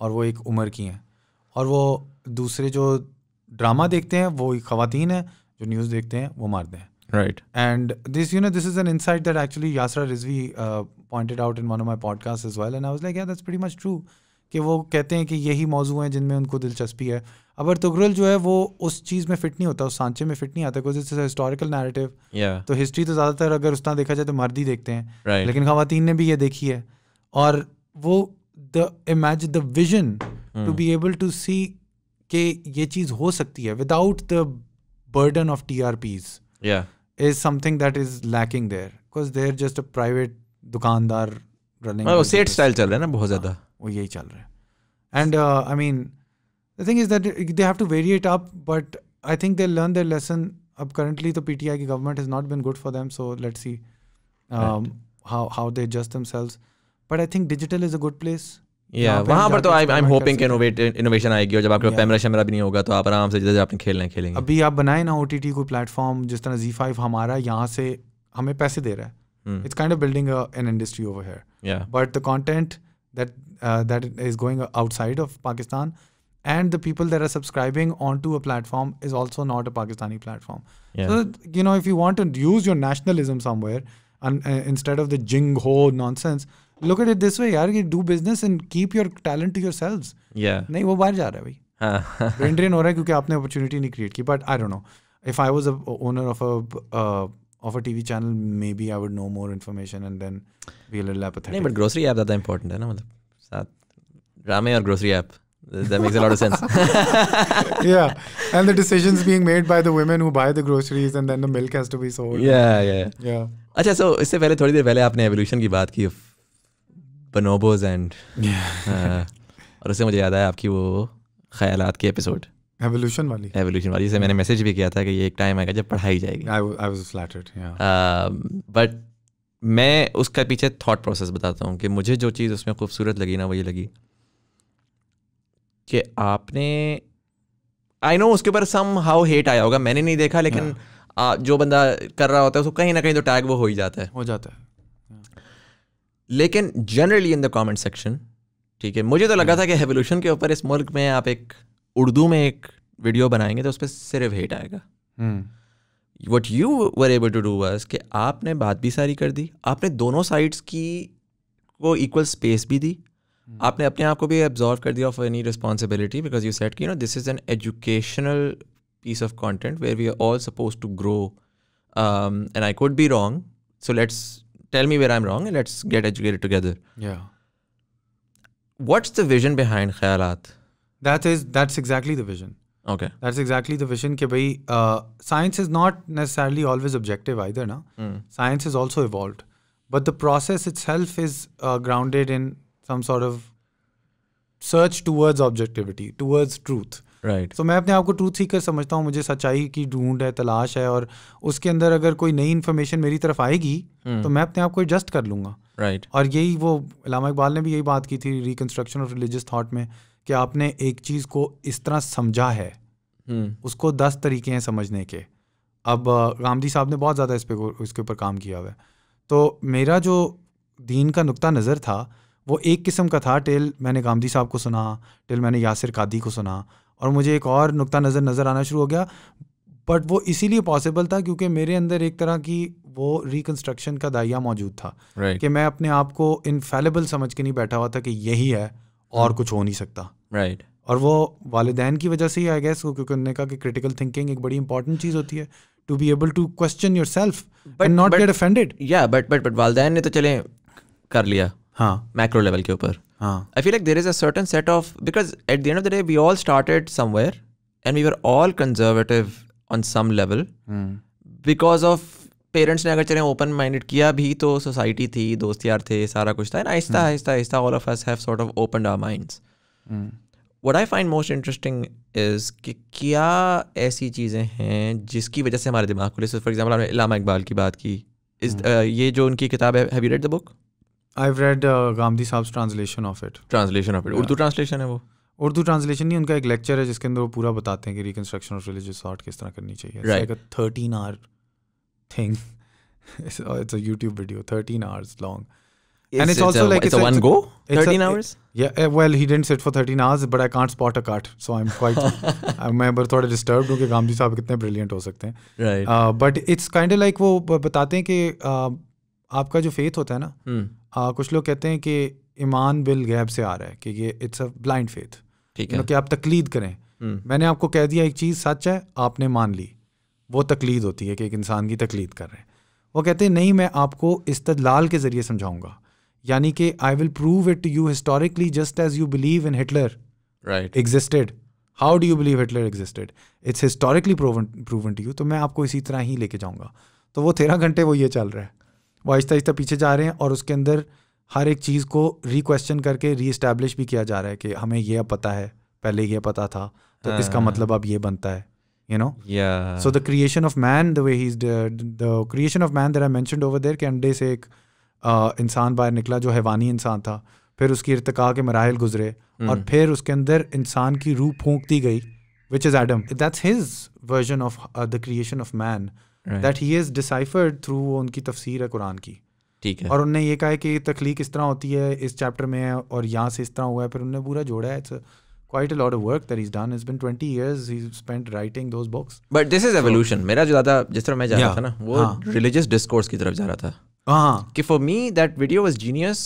और वो एक उम्र की हैं और वो दूसरे जो ड्रामा देखते हैं वो ख़वातीन हैं जो न्यूज़ देखते हैं वो मारते हैं right and this you know this is an insight that actually Yasra Rizvi pointed out in one of my podcast as well and I i was like yeah कि वो कहते हैं कि यही मौजू हैं जिनमें उनको दिलचस्पी है अबर तुगरल जो है वो उस चीज़ में फिट नहीं होता उस सांचे में फिट नहीं आता बिकॉज इट्स हिस्टोरिकल नैरेटिव तो हिस्ट्री तो ज़्यादातर अगर उस तरह देखा जाए तो मर्द ही देखते हैं right. लेकिन खातन ने भी ये देखी है और वो the image the vision to be able to see के ये चीज हो सकती है without the burden of T R Ps is something that is lacking there because they're just a private दुकानदार रनिंग सेट स्टाइल चल रहा है ना बहुत ज्यादा वो यही चल रहा है and I mean the thing is that they have to vary it up but I think they learn their lesson अब करंटली तो पीटीआई की government has not been good for them so let's see how how they adjust themselves but I think digital is a good place yeah वहाँ पर तो I I am hoping innovation आएगी और जब आपके पैमरा शैमरा भी नहीं होगा तो आप आराम से जैसे आपने खेलना है खेलेंगे अभी आप बनाए ना ओ टी टी कोई प्लेटफॉर्म जिस तरह जी फाइव हमारा यहाँ से हमें पैसे दे रहा है it's kind of building an industry over here but the content that that is going outside of Pakistan and the people that are subscribing onto a platform is also not a Pakistani platform. Yeah. So, you know, if you want to use your nationalism somewhere and uh, instead of the jing ho nonsense, look at it this way yaar, do business and keep your talent to yourselves yeah no Indian or you have opportunity to create but I don't know if I was a owner of a uh, of a TV channel maybe I would know more information and then be a little apathetic but grocery app that's important hai na, matlab, saath, rame or grocery app that makes a lot of sense yeah and the decisions being made by the women who buy the groceries and then the milk has to be sold yeah yeah yeah अच्छा so इससे पहले थोड़ी देर पहले आपने evolution की बात की बनोबोज and uh, और उससे मुझे याद आया आपकी वो ख्याल के एपिसोड एवोल्यूशन वाली एवोल्यूशन वाली से मैंने मैसेज भी किया था कि ये एक टाइम आएगा जब पढ़ाई जाएगी आई वाज फ्लैटर्ड बट मैं उसका पीछे थॉट प्रोसेस बताता हूँ कि मुझे जो चीज़ उसमें खूबसूरत लगी ना वो ये लगी कि आपने आई नो उसके ऊपर सम हाउ हेट आया होगा मैंने नहीं देखा लेकिन yeah. हाँ। आ, जो बंदा कर रहा होता है उसको कहीं ना कहीं तो टैग वो हो ही जाता है हो जाता है लेकिन generally in the comment section ठीक है मुझे तो लगा था कि हेवोल्यूशन के ऊपर इस मुल्क में आप एक उर्दू में एक वीडियो बनाएंगे तो उस पर सिर्फ हेट आएगा what you were able to do worse कि आपने बात भी सारी कर दी आपने दोनों साइड्स की को इक्वल स्पेस भी दी हम्म। आपने अपने आप को भी एब्जॉर्व कर दिया of any responsibility because you set की no this is an educational piece of content where we are all suppose to grow and I could be wrong so let's tell me where I'm wrong and let's get educated together. Yeah. What's the vision behind Khayalat? That is that's exactly the vision. Okay. That's exactly the vision ke bhai, uh, science is not necessarily always objective either na. Mm. Science is also evolved. But the process itself is uh, grounded in some sort of search towards objectivity, towards truth. Right right. तो so, मैं अपने आप को truth Sikar समझता हूँ मुझे सच्चाई की ढूंढ है तलाश है और उसके अंदर अगर कोई नई इन्फॉर्मेशन मेरी तरफ आएगी hmm. तो मैं अपने आप को एडजस्ट कर लूंगा राइट right. और यही वो इलामा इकबाल ने भी यही बात की थी रिकन्स्ट्रक्शन ऑफ रिलीजियस थाट में कि आपने एक चीज़ को इस तरह समझा है hmm. उसको दस तरीके हैं समझने के अब गांधी साहब ने बहुत ज़्यादा इस पर इसके ऊपर काम किया हुआ है तो मेरा जो दीन का नुक्ता नज़र था वो एक किस्म का था टेल मैंने गांधी साहब को सुना टेल मैंने यासिर कादी को सुना और मुझे एक और नुकता नज़र नज़र आना शुरू हो गया बट वो इसीलिए पॉसिबल था क्योंकि मेरे अंदर एक तरह की वो रिकन्स्ट्रक्शन का दाइया मौजूद था right. कि मैं अपने आप को इनफेलेबल समझ के नहीं बैठा हुआ था कि यही है और hmm. कुछ हो नहीं सकता राइट right. और वो वालदेन की वजह से ही आई गैस क्योंकि उन्होंने कहा कि क्रिटिकल थिंकिंग एक बड़ी इंपॉर्टेंट चीज़ होती है to be able to question yourself and not get offended या बट बट बट वालदेन ने तो चले कर लिया हाँ मैक्रो लेवल के ऊपर I feel like there is a certain set of because at the end of the day we all started somewhere and we were all conservative on some level hmm. because of parents ने अगर चले open minded किया भी तो society थी दोस्त यार थे सारा कुछ था एंड hmm. आहिस्ता आहिस्ता आहिस्ता all of us have sort of open our minds what I find most interesting is कि क्या ऐसी चीज़ें हैं जिसकी वजह से हमारे दिमाग खुले फॉर एग्जाम्पल हमने इलामा इकबाल की बात की इस hmm. uh, ये जो उनकी किताब है have you read the book I read Gandhi साहब translation of it translation of it Urdu translation है वो. उर्दू ट्रांसलेशन नहीं उनका एक लेक्चर है जिसके अंदर वो पूरा बताते हैं कि रिकन्स्ट्रक्शन ऑफ रिलीजियस आर्ट किस तरह करनी चाहिए thirteen hour thing it's YouTube video thirteen hours long and it's, it's also a, like it's, it's a, one go. It's 13 a, hours. Yeah. well, he didn't sit for 13 hours, but I can't spot a cut, so I'm quite. मैं बस thought disturbed because कि saab kitne brilliant ho sakte hain. Right. Uh, but it's kind of like wo batate hain ki uh, आपका जो faith hota hai na, hmm. आ, कुछ लोग कहते हैं कि ईमान बिल गैब से आ रहा है कि ये इट्स अ ब्लाइंड फेथ ठीक मतलब है कि आप तकलीद करें हम्म। मैंने आपको कह दिया एक चीज़ सच है आपने मान ली वो तकलीद होती है कि एक इंसान की तकलीद कर रहे हैं वो कहते हैं नहीं मैं आपको इस्तलाल के ज़रिए समझाऊंगा यानी कि I will prove it you historically just as you believe in Hitler right existed how do you believe Hitler existed it's historically proven to you तो मैं आपको इसी तरह ही लेके जाऊँगा तो वो तेरह घंटे वो ये चल रहा है वो आहिस्ता आहिस्ता पीछे जा रहे हैं और उसके अंदर हर एक चीज़ को री क्वेश्चन करके री इस्टेब्लिश भी किया जा रहा है कि हमें यह पता है पहले यह पता था तो हाँ। इसका मतलब अब ये बनता है you know so the creation of man the way he he's the, the creation of there that i के अंडे से एक इंसान बाहर निकला जो हैवानी इंसान था फिर उसकी इरतका के मराहल गुजरे हम्म। और फिर उसके अंदर इंसान की रूह फूंक दी गई which is Adam that's his version of the creation of man that he is deciphered through उनकी तफसीर है कुरान की ठीक है और उनने ये कहा है कि तख्लीक इस तरह होती है इस चैप्टर में है और यहाँ से इस तरह हुआ है फिर उनने पूरा जोड़ा है quite a lot of work that he's done. It's been 20 years he's spent writing those books. But this is evolution. मेरा जो ज़्यादा जिस तरह मैं जा रहा था ना वो religious discourse की तरफ जा रहा था कि for me that video was genius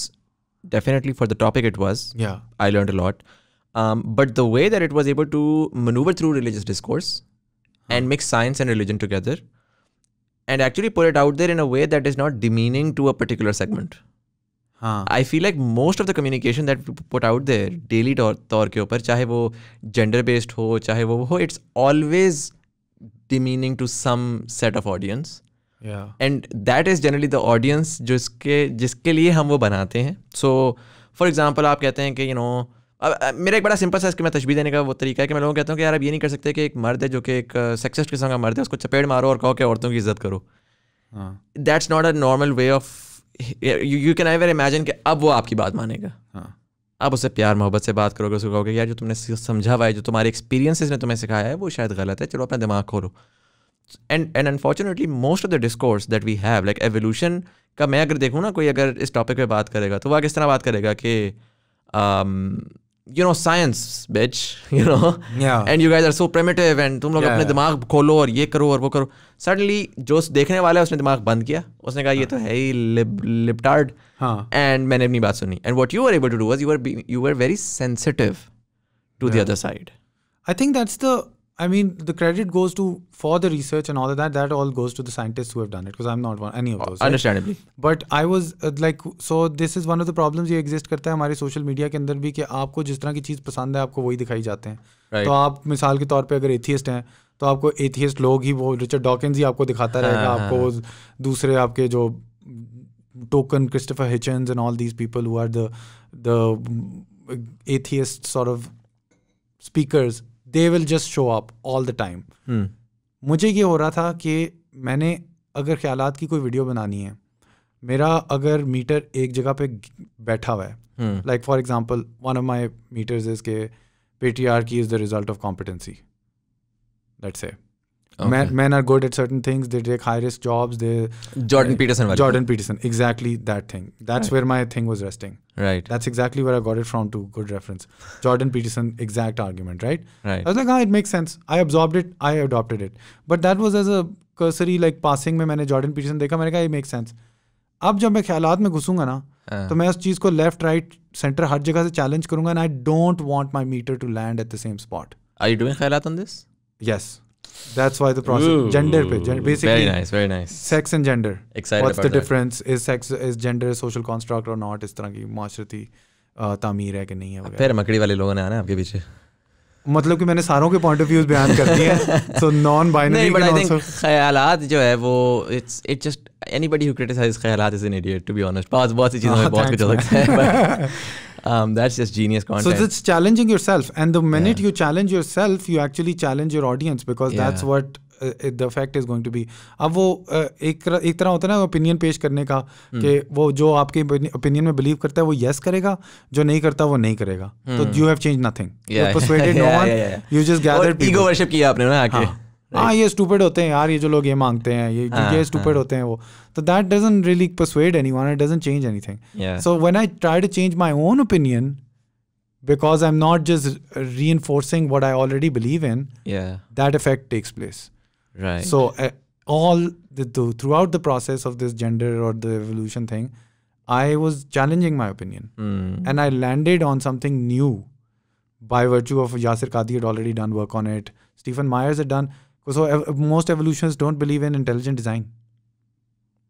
definitely for the topic it was. Yeah. I learned a lot. Um, but the way that it was able to maneuver through religious discourse and mix science and religion together – and actually put it out there in a way that is not demeaning to a particular segment. हाँ I feel like most of the communication that put out there daily तौर के ऊपर चाहे वो gender based हो चाहे वो हो it's always demeaning to some set of audience and that is generally the audience जिसके जिसके लिए हम वो बनाते हैं सो फॉर एग्जाम्पल आप कहते हैं कि यू you नो know, अब मेरा एक बड़ा सिंपल सा इसके मैं तस्वीर देने का वो तरीका है कि मैं लोगों को कहता हूँ कि यार अब ये नहीं कर सकते कि एक मर्द है जो कि एक सक्सेस किस्म का मर्द है उसको चपेट मारो और कहो कि औरतों की इज्जत करो that's not a normal way of you can ever imagine कि अब वो आपकी बात मानेगा हाँ आप उससे प्यार मोहब्बत से बात करोगे उसको कहोगे यार जो तुमने समझा हुआ है जो तुम्हारे एक्सपीरियंसिस ने तुम्हें सिखाया है वो शायद गलत है चलो अपना दिमाग खोलो and and unfortunately most of the discourse that we have like evolution का मैं अगर देखूँ ना कोई अगर इस टॉपिक पर बात करेगा तो वह किस तरह बात करेगा कि um, you know science bitch you know and you guys are so primitive and तुम लोग अपने दिमाग खोलो और ये करो और वो करो सडनली जो देखने वाला है उसने दिमाग बंद किया उसने कहा ये तो हाँ। है ही लिपटार्ड हाँ। एंड मैंने अपनी बात सुनी and what you are able to do was you are you are very sensitive to the other side I think that's the I mean, the credit goes to for the research and all of that. That all goes to the scientists who have done it because I'm not one any of uh, those. Understandably. Right? But I was uh, like, so this is one of the problems ये exist करता है हमारे social media के अंदर भी कि आपको जिस तरह की चीज़ पसंद है आपको वही दिखाई जाते हैं right. तो आप मिसाल के तौर पे अगर एथियस्ट हैं तो आपको एथियस्ट लोग ही वो रिचर्ड डॉकिंस ही आपको दिखाता रहेगा हाँ, आपको दूसरे आपके जो token Christopher Hitchens and all these people who are the the atheist sort of they will just show up all the time मुझे ये हो रहा था कि मैंने अगर ख्याल की कोई वीडियो बनानी है मेरा अगर मीटर एक जगह पे बैठा हुआ है like for example one of my meters is के पे टी आर की is the result of competency let's say Okay. Men, men are good at certain things. They take high risk jobs. They Jordan uh, Peterson. Jordan Peterson. Exactly that thing. That's right. where my thing was resting. Right. That's exactly where I got it from. To good reference. Jordan Peterson. Exact argument. Right. Right. I was like, ah, it makes sense. I absorbed it. I adopted it. But that was as a cursory like passing Me, I Jordan Jordan Peterson. I कहा ये make sense अब जब मैं ख्यालात में घुसूंगा ना तो मैं उस चीज़ को लेफ्ट राइट सेंटर हर जगह से चैलेंज करूंगा and I don't want my meter to land at the same spot are you doing ख्यालात on this yes That's why the process Ooh, gender pe gen basically very nice very nice sex and gender Excited what's the that. difference is sex is gender a social construct or not Is तरह की माशरती तामीर है कि नहीं है फिर मकड़ी वाले लोगों ने आना आपके piche. मतलब कि मैंने सारों के पॉइंट ऑफ व्यूज बयान कर दिए so non binary but I think ख्यालात जो है वो it's it just anybody who criticize ख्यालात is an idiot to be honest बहुत बहुत सी चीजों में बहुत कुछ लगता है um, that's just genius content. So it's challenging yourself, and the minute yeah. you challenge yourself, you actually challenge your audience because yeah. that's what the fact is going to be अब वो uh, एक एक तरह होता है ना opinion पेश करने का hmm. कि वो जो आपके ओपिनियन में बिलीव करता है वो यस करेगा जो नहीं करता वो नहीं करेगा तो you have change nothing you just gathered ego worship किया आपने ना आके हाँ ये स्टूपिड होते हैं यार ये जो लोग ये मांगते हैं ये ये स्टूपिड होते हैं वो तो that doesn't really persuade anyone it doesn't change anything so when I try to change my own opinion because I'm not just reinforcing what I already believe in. that effect takes place. Right. So eh, all the, throughout the process of this gender or the evolution thing, I was challenging my opinion, hmm. and I landed on something new, by virtue of Jasir Qadi had already done work on it. Stephen Myers had done because so most evolutionists don't believe in intelligent design.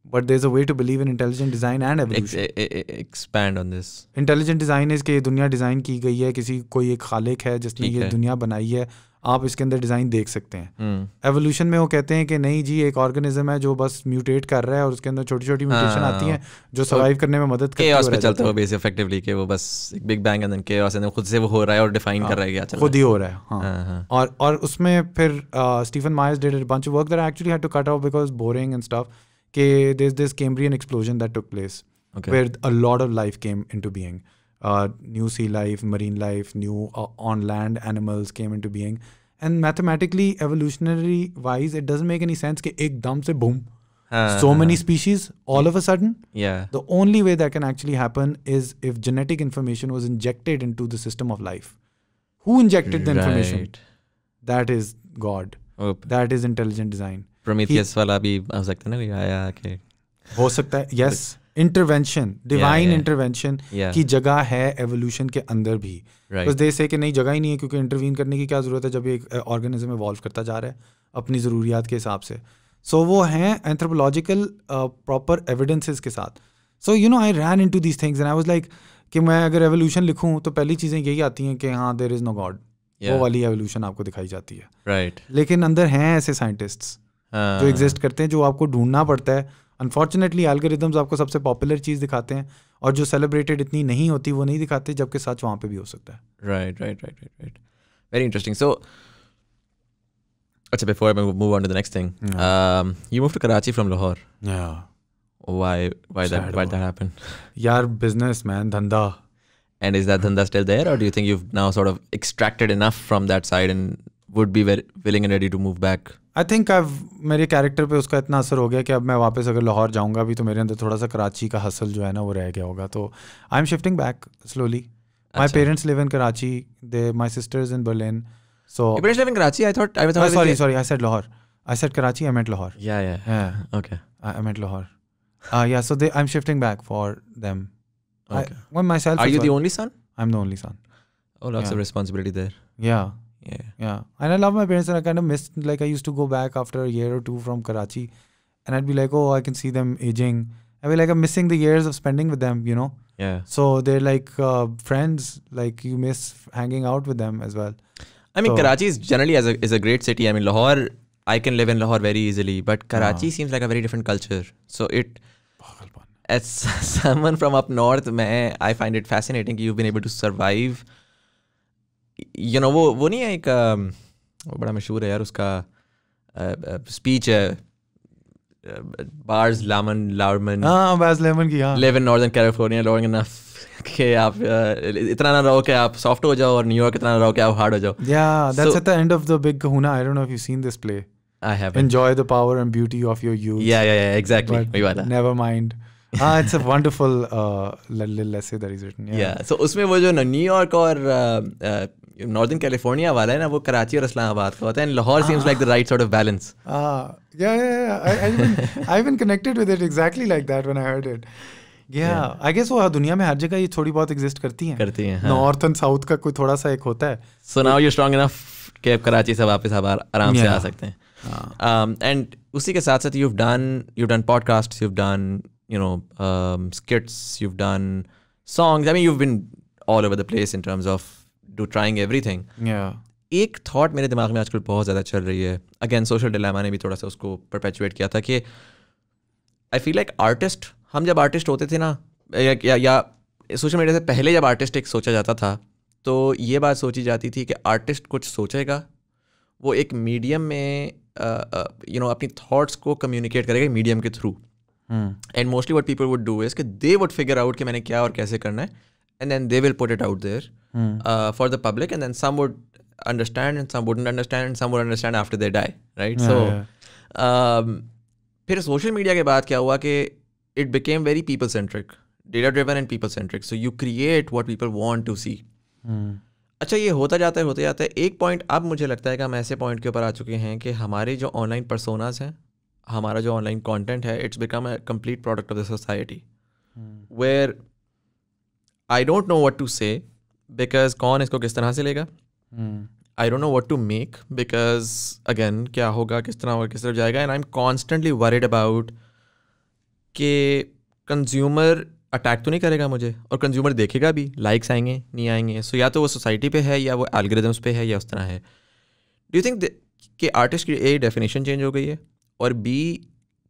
But there's a way to believe in intelligent design and evolution. Ex ex expand on this. Intelligent design is that the world is designed. गई है किसी कोई एक खालिक है जिसने world. आप इसके अंदर डिज़ाइन देख सकते हैं एवोल्यूशन हम्म। में वो कहते हैं कि नहीं जी एक ऑर्गेनिज्म है जो बस म्यूटेट कर रहा है और उसके अंदर छोटी छोटी म्यूटेशन आती हैं जो सर्वाइव करने में मदद करती है चलता है बेस इफेक्टिवली के वो बस एक big bang and chaos and खुद से वो हो रहा है और डिफाइन कर हाँ, रहा है क्या चल खुद ही हो रहा है हां हाँ, हाँ। और और उसमें फिर Stephen Myers did a bunch of work that actually had to cut out because boring and stuff के this this Cambrian explosion that took place where a lot of life came into being uh, new sea life, marine life, new uh, on land animals came into being. And mathematically, evolutionary wise, it doesn't make any sense that ekdam se boom, uh, so many species all of a sudden. Yeah. The only way that can actually happen is if genetic information was injected into the system of life. Who injected the information? Right. That is God. Oop. That is intelligent design. Prometheus he, वाला भी हो सकता है ना कोई आया के हो सकता है इंटरवेंशन डिवाइन इंटरवेंशन की जगह है एवोल्यूशन के अंदर भी बस दे से कि नहीं जगह ही नहीं है क्योंकि इंटरवीन करने की क्या ज़रूरत है जब एक ऑर्गेनिज्म इवॉल्व करता जा रहा है अपनी ज़रूरियात के हिसाब से सो so, वो हैं एंथ्रोपोलॉजिकल प्रॉपर एविडेंसेस के साथ so you know I ran into these things and I was like कि मैं अगर एवोल्यूशन लिखूँ तो पहली चीज़ें यही आती हैं कि हाँ देर इज़ नो गॉड वो वाली एवोल्यूशन आपको दिखाई जाती है राइट right. लेकिन अंदर हैं ऐसे साइंटिस्ट्स हाँ। uh. जो एग्जिस्ट करते हैं जो आपको ढूंढना पड़ता है अनफॉर्चुनेटली एल्गोरिदम्स आपको सबसे पॉपुलर चीज़ दिखाते हैं और जो सेलिब्रेटेड इतनी नहीं होती वो नहीं दिखाते जबकि सच वहाँ पे भी हो सकता है right right right right right very interesting so अच्छा before I move on to the next thing you move to Karachi from Lahore why why that happened yaar business man dhanda and is that dhanda still there or do you think you've now sort of extracted enough from that side would be very willing and ready to move back I think I मेरे character पे उसका इतना असर हो गया कि अब मैं वापस अगर लाहौर जाऊंगा भी तो मेरे अंदर थोड़ा सा कराची का हसल जो है ना वो रह गया होगा तो I am shifting back slowly my parents live in Karachi they my sisters in Berlin so live in Karachi I thought I was sorry sorry said Lahore I said Karachi I meant Lahore yeah yeah okay I meant Lahore yeah so they I am shifting back for them Okay. I, well, myself. Are you well. the only son? I'm the only son. Oh, lots yeah. of responsibility there. Yeah. yeah yeah and i love my parents and i kind of missed like i used to go back after a year or two from karachi and i'd be like oh i can see them aging i mean like i'm missing the years of spending with them you know yeah so they're like uh, friends like you miss hanging out with them as well i mean so, karachi is generally as a, is a great city i mean lahore i can live in lahore very easily but karachi seems like a very different culture so it as someone from up north man i find it fascinating you've been able to survive you know वो वो नहीं है एक वो बड़ा मशहूर है यार उसका स्पीच है बार्स लामन लार्मन हाँ बार्स लेमन की हाँ live in northern California long enough कि आप इतना ना रहो कि आप सॉफ्ट हो जाओ और न्यूयॉर्क इतना ना रहो कि आप हार्ड हो जाओ या that's at the end of the big kahuna i don't know if you've seen this play i have enjoy the power and beauty of your youth yeah yeah yeah exactly वही वाला never mind हाँ सो ah, uh, उसमें वो जो New York और northern uh, California uh, वाला है ना वो कराची और इस्लामाबाद का होता है Lahore seems like the right sort of balance yeah yeah I been connected with it exactly like that when I heard it yeah I guess वो दुनिया में हर जगह ये थोड़ी बहुत एग्जिस्ट करती हैं करती हैं नॉर्थ एंड साउथ का कोई थोड़ा सा एक होता है so now you strong enough कि आप कराची से वापस आप आराम से आ सकते हैं एंड ah. um, उसी के साथ साथ you done you done podcast you done you know um, skits you've done songs i mean you've been all over the place in terms of do trying everything yeah एक thought मेरे दिमाग में आजकल बहुत ज़्यादा चल रही है अगेन सोशल डिलेमा ने भी थोड़ा सा उसको परपेचुएट किया था कि आई फील लाइक आर्टिस्ट हम जब आर्टिस्ट होते थे ना या या, या सोशल मीडिया से पहले जब आर्टिस्ट एक सोचा जाता था तो ये बात सोची जाती थी कि आर्टिस्ट कुछ सोचेगा वो एक मीडियम में you uh, know uh, you know, अपनी थॉट्स को कम्युनिकेट करेगा मीडियम के through and mostly what people would do is कि दे वुड फिगर आउट कि मैंने क्या और कैसे करना है and then they will put it out there for the public and then some would understand and some wouldn't understand and some would understand after they die right so फिर social media के बाद क्या हुआ कि it became very people centric data driven and people centric so you create what people want to see अच्छा ये होता जाता है होते जाता है एक पॉइंट अब मुझे लगता है कि हम ऐसे पॉइंट के ऊपर आ चुके हैं कि हमारे जो ऑनलाइन परसोनाज हैं हमारा जो ऑनलाइन कंटेंट है it's become a complete product of the society where I don't know what to say because कौन इसको किस तरह से लेगा I don't know what to make because again क्या होगा किस तरह होगा किस तरफ जाएगा and I am constantly worried about कि कंज्यूमर अटैक तो नहीं करेगा मुझे और कंज्यूमर देखेगा भी लाइक्स आएंगे नहीं आएंगे सो so, या तो वो सोसाइटी पे है या वो एल्ग्रिदम्स पे है या उस तरह है डू यू थिंक कि आर्टिस्ट की ये डेफिनेशन चेंज हो गई है और बी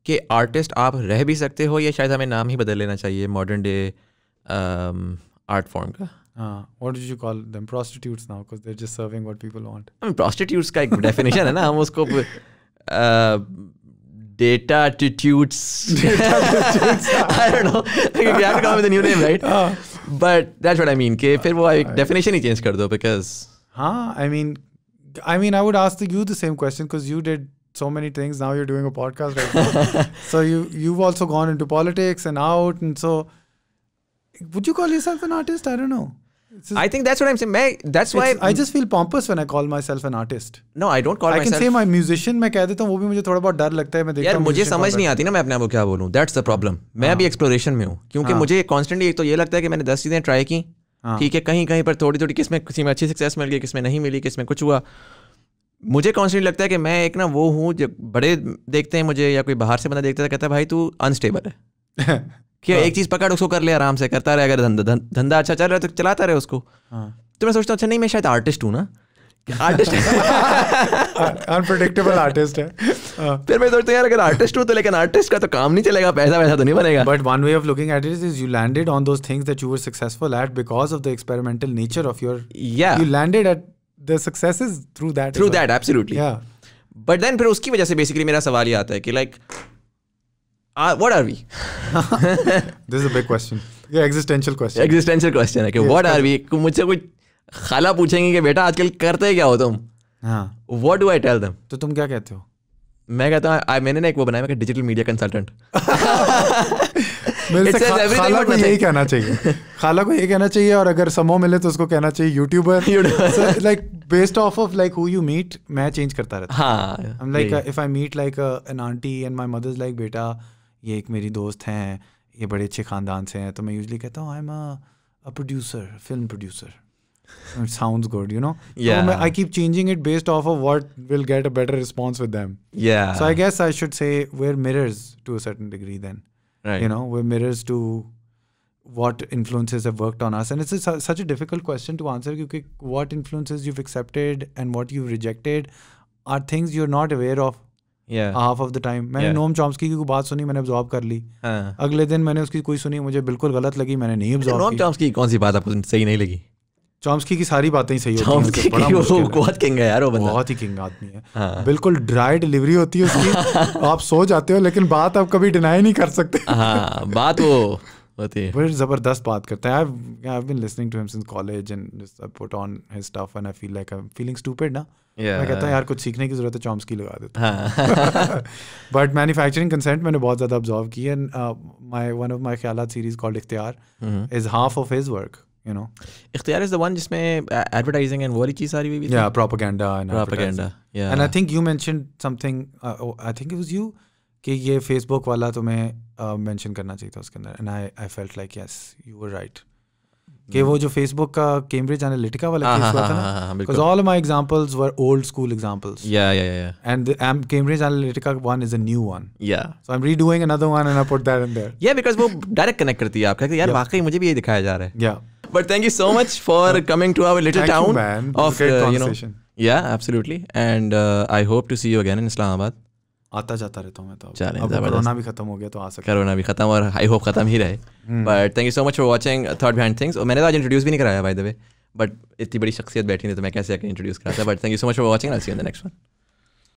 के आर्टिस्ट आप रह भी सकते हो या शायद हमें नाम ही बदल लेना चाहिए मॉडर्न डे आर्ट फॉर्म का what do you call them prostitutes now because they are just serving what people want I mean prostitutes का एक डेफिनेशन है ना हम उसको data attitudes I don't know you have to come with a new name right but that's what I mean के फिर वो एक डेफिनेशन ही चेंज कर दो बिकॉज़ हां I mean I mean, I would ask the, you the same question because you did so many things. Now you're doing a podcast right so you you've also gone into politics and out and so would you call yourself an artist? I don't know. Just, I think that's what I'm saying. मैं, that's why I just feel pompous when I call myself an artist. No, I don't call I myself. I can say my musician. I say that. हूँ वो भी मुझे थोड़ा बहुत डर I है मैं देखता यार मुझे समझ नहीं आती ना मैं अपने आप को क्या बोलूँ दैट्स द प्रॉब्लम मैं अभी एक्सप्लोरेशन में हूँ क्योंकि मुझे कॉन्स्टेंटली एक तो ये लगता है कि मैंने दस चीज़ें ट्राई की ठीक है कहीं कहीं पर थोड़ी थोड़ी किसमें किसी में अच्छी सक्सेस मिल गई किसमें नहीं मिली किसमें कुछ हुआ मुझे कॉन्स्टेंटली लगता है कि मैं एक ना वो हूँ जब बड़े देखते हैं मुझे या कोई बाहर से बंदा देखता है तो कहता है भाई तू अनस्टेबल है कि हाँ। एक चीज़ पकड़ उसको कर ले आराम से करता रहे अगर धंधा धंधा अच्छा चल रहा है तो चलाता रहे उसको हाँ। तो मैं सोचता अच्छा नहीं मैं शायद आर्टिस्ट हूँ ना आर्टिस्ट अनप्रडिक्टेबल आर्टिस्ट है हाँ। फिर मैं सोचता यार अगर आर्टिस्ट हूँ तो लेकिन आर्टिस्ट का तो काम नहीं चलेगा पैसा वैसा तो नहीं बनेगा but one way of looking at it is you landed on those things that you were successful at because of the experimental nature of your you landed at the success is through that through that well. absolutely yeah but then फिर उसकी वजह से basically मेरा सवाल ये आता है कि like uh, what are we this is a big question yeah existential question existential question है कि yes, what are we मुझसे कुछ खाला पूछेंगे कि बेटा आजकल करते क्या हो तुम हाँ what do I tell them तो तुम क्या कहते हो मैं कहता हूँ मैंने ना एक वो बनाया मैं डिजिटल मीडिया कंसल्टेंट मेरे से खा, खाला को यही कहना चाहिए खाला को यही कहना चाहिए और अगर समो मिले तो उसको कहना चाहिए YouTuber like based off off like who you meet मैं चेंज करता रहता हूँ like if I meet like an aunty and my mother like बेटा ये एक मेरी दोस्त हैं ये बड़े अच्छे खानदान से हैं तो मैं यूजली कहता हूँ I am a producer film producer it sounds good you know yeah so i keep changing it based off of what will get a better response with them yeah so i guess i should say we're mirrors to a certain degree then Right. You know, we're mirrors to what influences have worked on us. And it's a, such a difficult question to answer because what influences you've accepted and what you've rejected are things you're not aware of half of the time मैंने Noam Chomsky की बात सुनी मैंने absorb कर ली अगले दिन मैंने उसकी कोई सुनी मुझे बिल्कुल गलत लगी मैंने नहीं ऑब्जॉर्व नोम चॉम्स्की कौन सी बात आपको सही नहीं लगी चॉम्स्की की सारी बातें ही सही होती हैं बड़ा वो बहुत किंग है यार वो बंदा बहुत ही किंग आदमी है हाँ। बिल्कुल ड्राई डिलीवरी होती है उसकी आप सो जाते हो लेकिन बात आप कभी डिनाई नहीं कर सकते हाँ बात वो होती है बड़ी ज़बरदस्त बात करता है I have been listening to him since college and just I put on his stuff and I feel like I am feeling stupid ना मैं कहता हूं यार कुछ सीखने की जरूरत है चॉम्स्की लगा देता बट मैन्युफैक्चरिंग कंसेंट मैंने बहुत ज़्यादा ऑब्जर्व की and my one of my ख्यालात series called Ikhtiyar is half of his work you know ikhtiyar is the one jisme advertising and worry cheez saari bhi yeah propaganda and propaganda yeah and i think you mentioned something uh, oh, i think it was you कि ये Facebook वाला तो मैं mention करना चाहिए था उसके अंदर and I I felt like yes you were right कि वो hmm. जो फेसबुक का कैम्ब्रिज एनालिटिका वाला केस हाँ, हाँ, हुआ हाँ, था ना because all my examples were old school examples yeah yeah yeah and the Cambridge Analytica one is a new one yeah so I am redoing another one and I put that in there yeah because वो direct connect करती है आपका यार वाकई मुझे भी ये दिखाया जा रहा है या but thank you so much for coming to our little thank town you, of uh, you know yeah absolutely and uh, i hope to see you again in islamabad आता जाता रहता हूँ मैं तो अब कोरोना भी खत्म हो गया तो आ सकता कोरोना भी खत्म और आई होप खत्म ही रहे but thank you so much for watching third behind things और मैंने तो आज इंट्रोड्यूस भी नहीं कराया बाय द वे बट इतनी बड़ी शख्सियत बैठी नहीं तो मैं कैसे आके इंट्रोड्यूस कराता but thank you so much for watching I see in the next one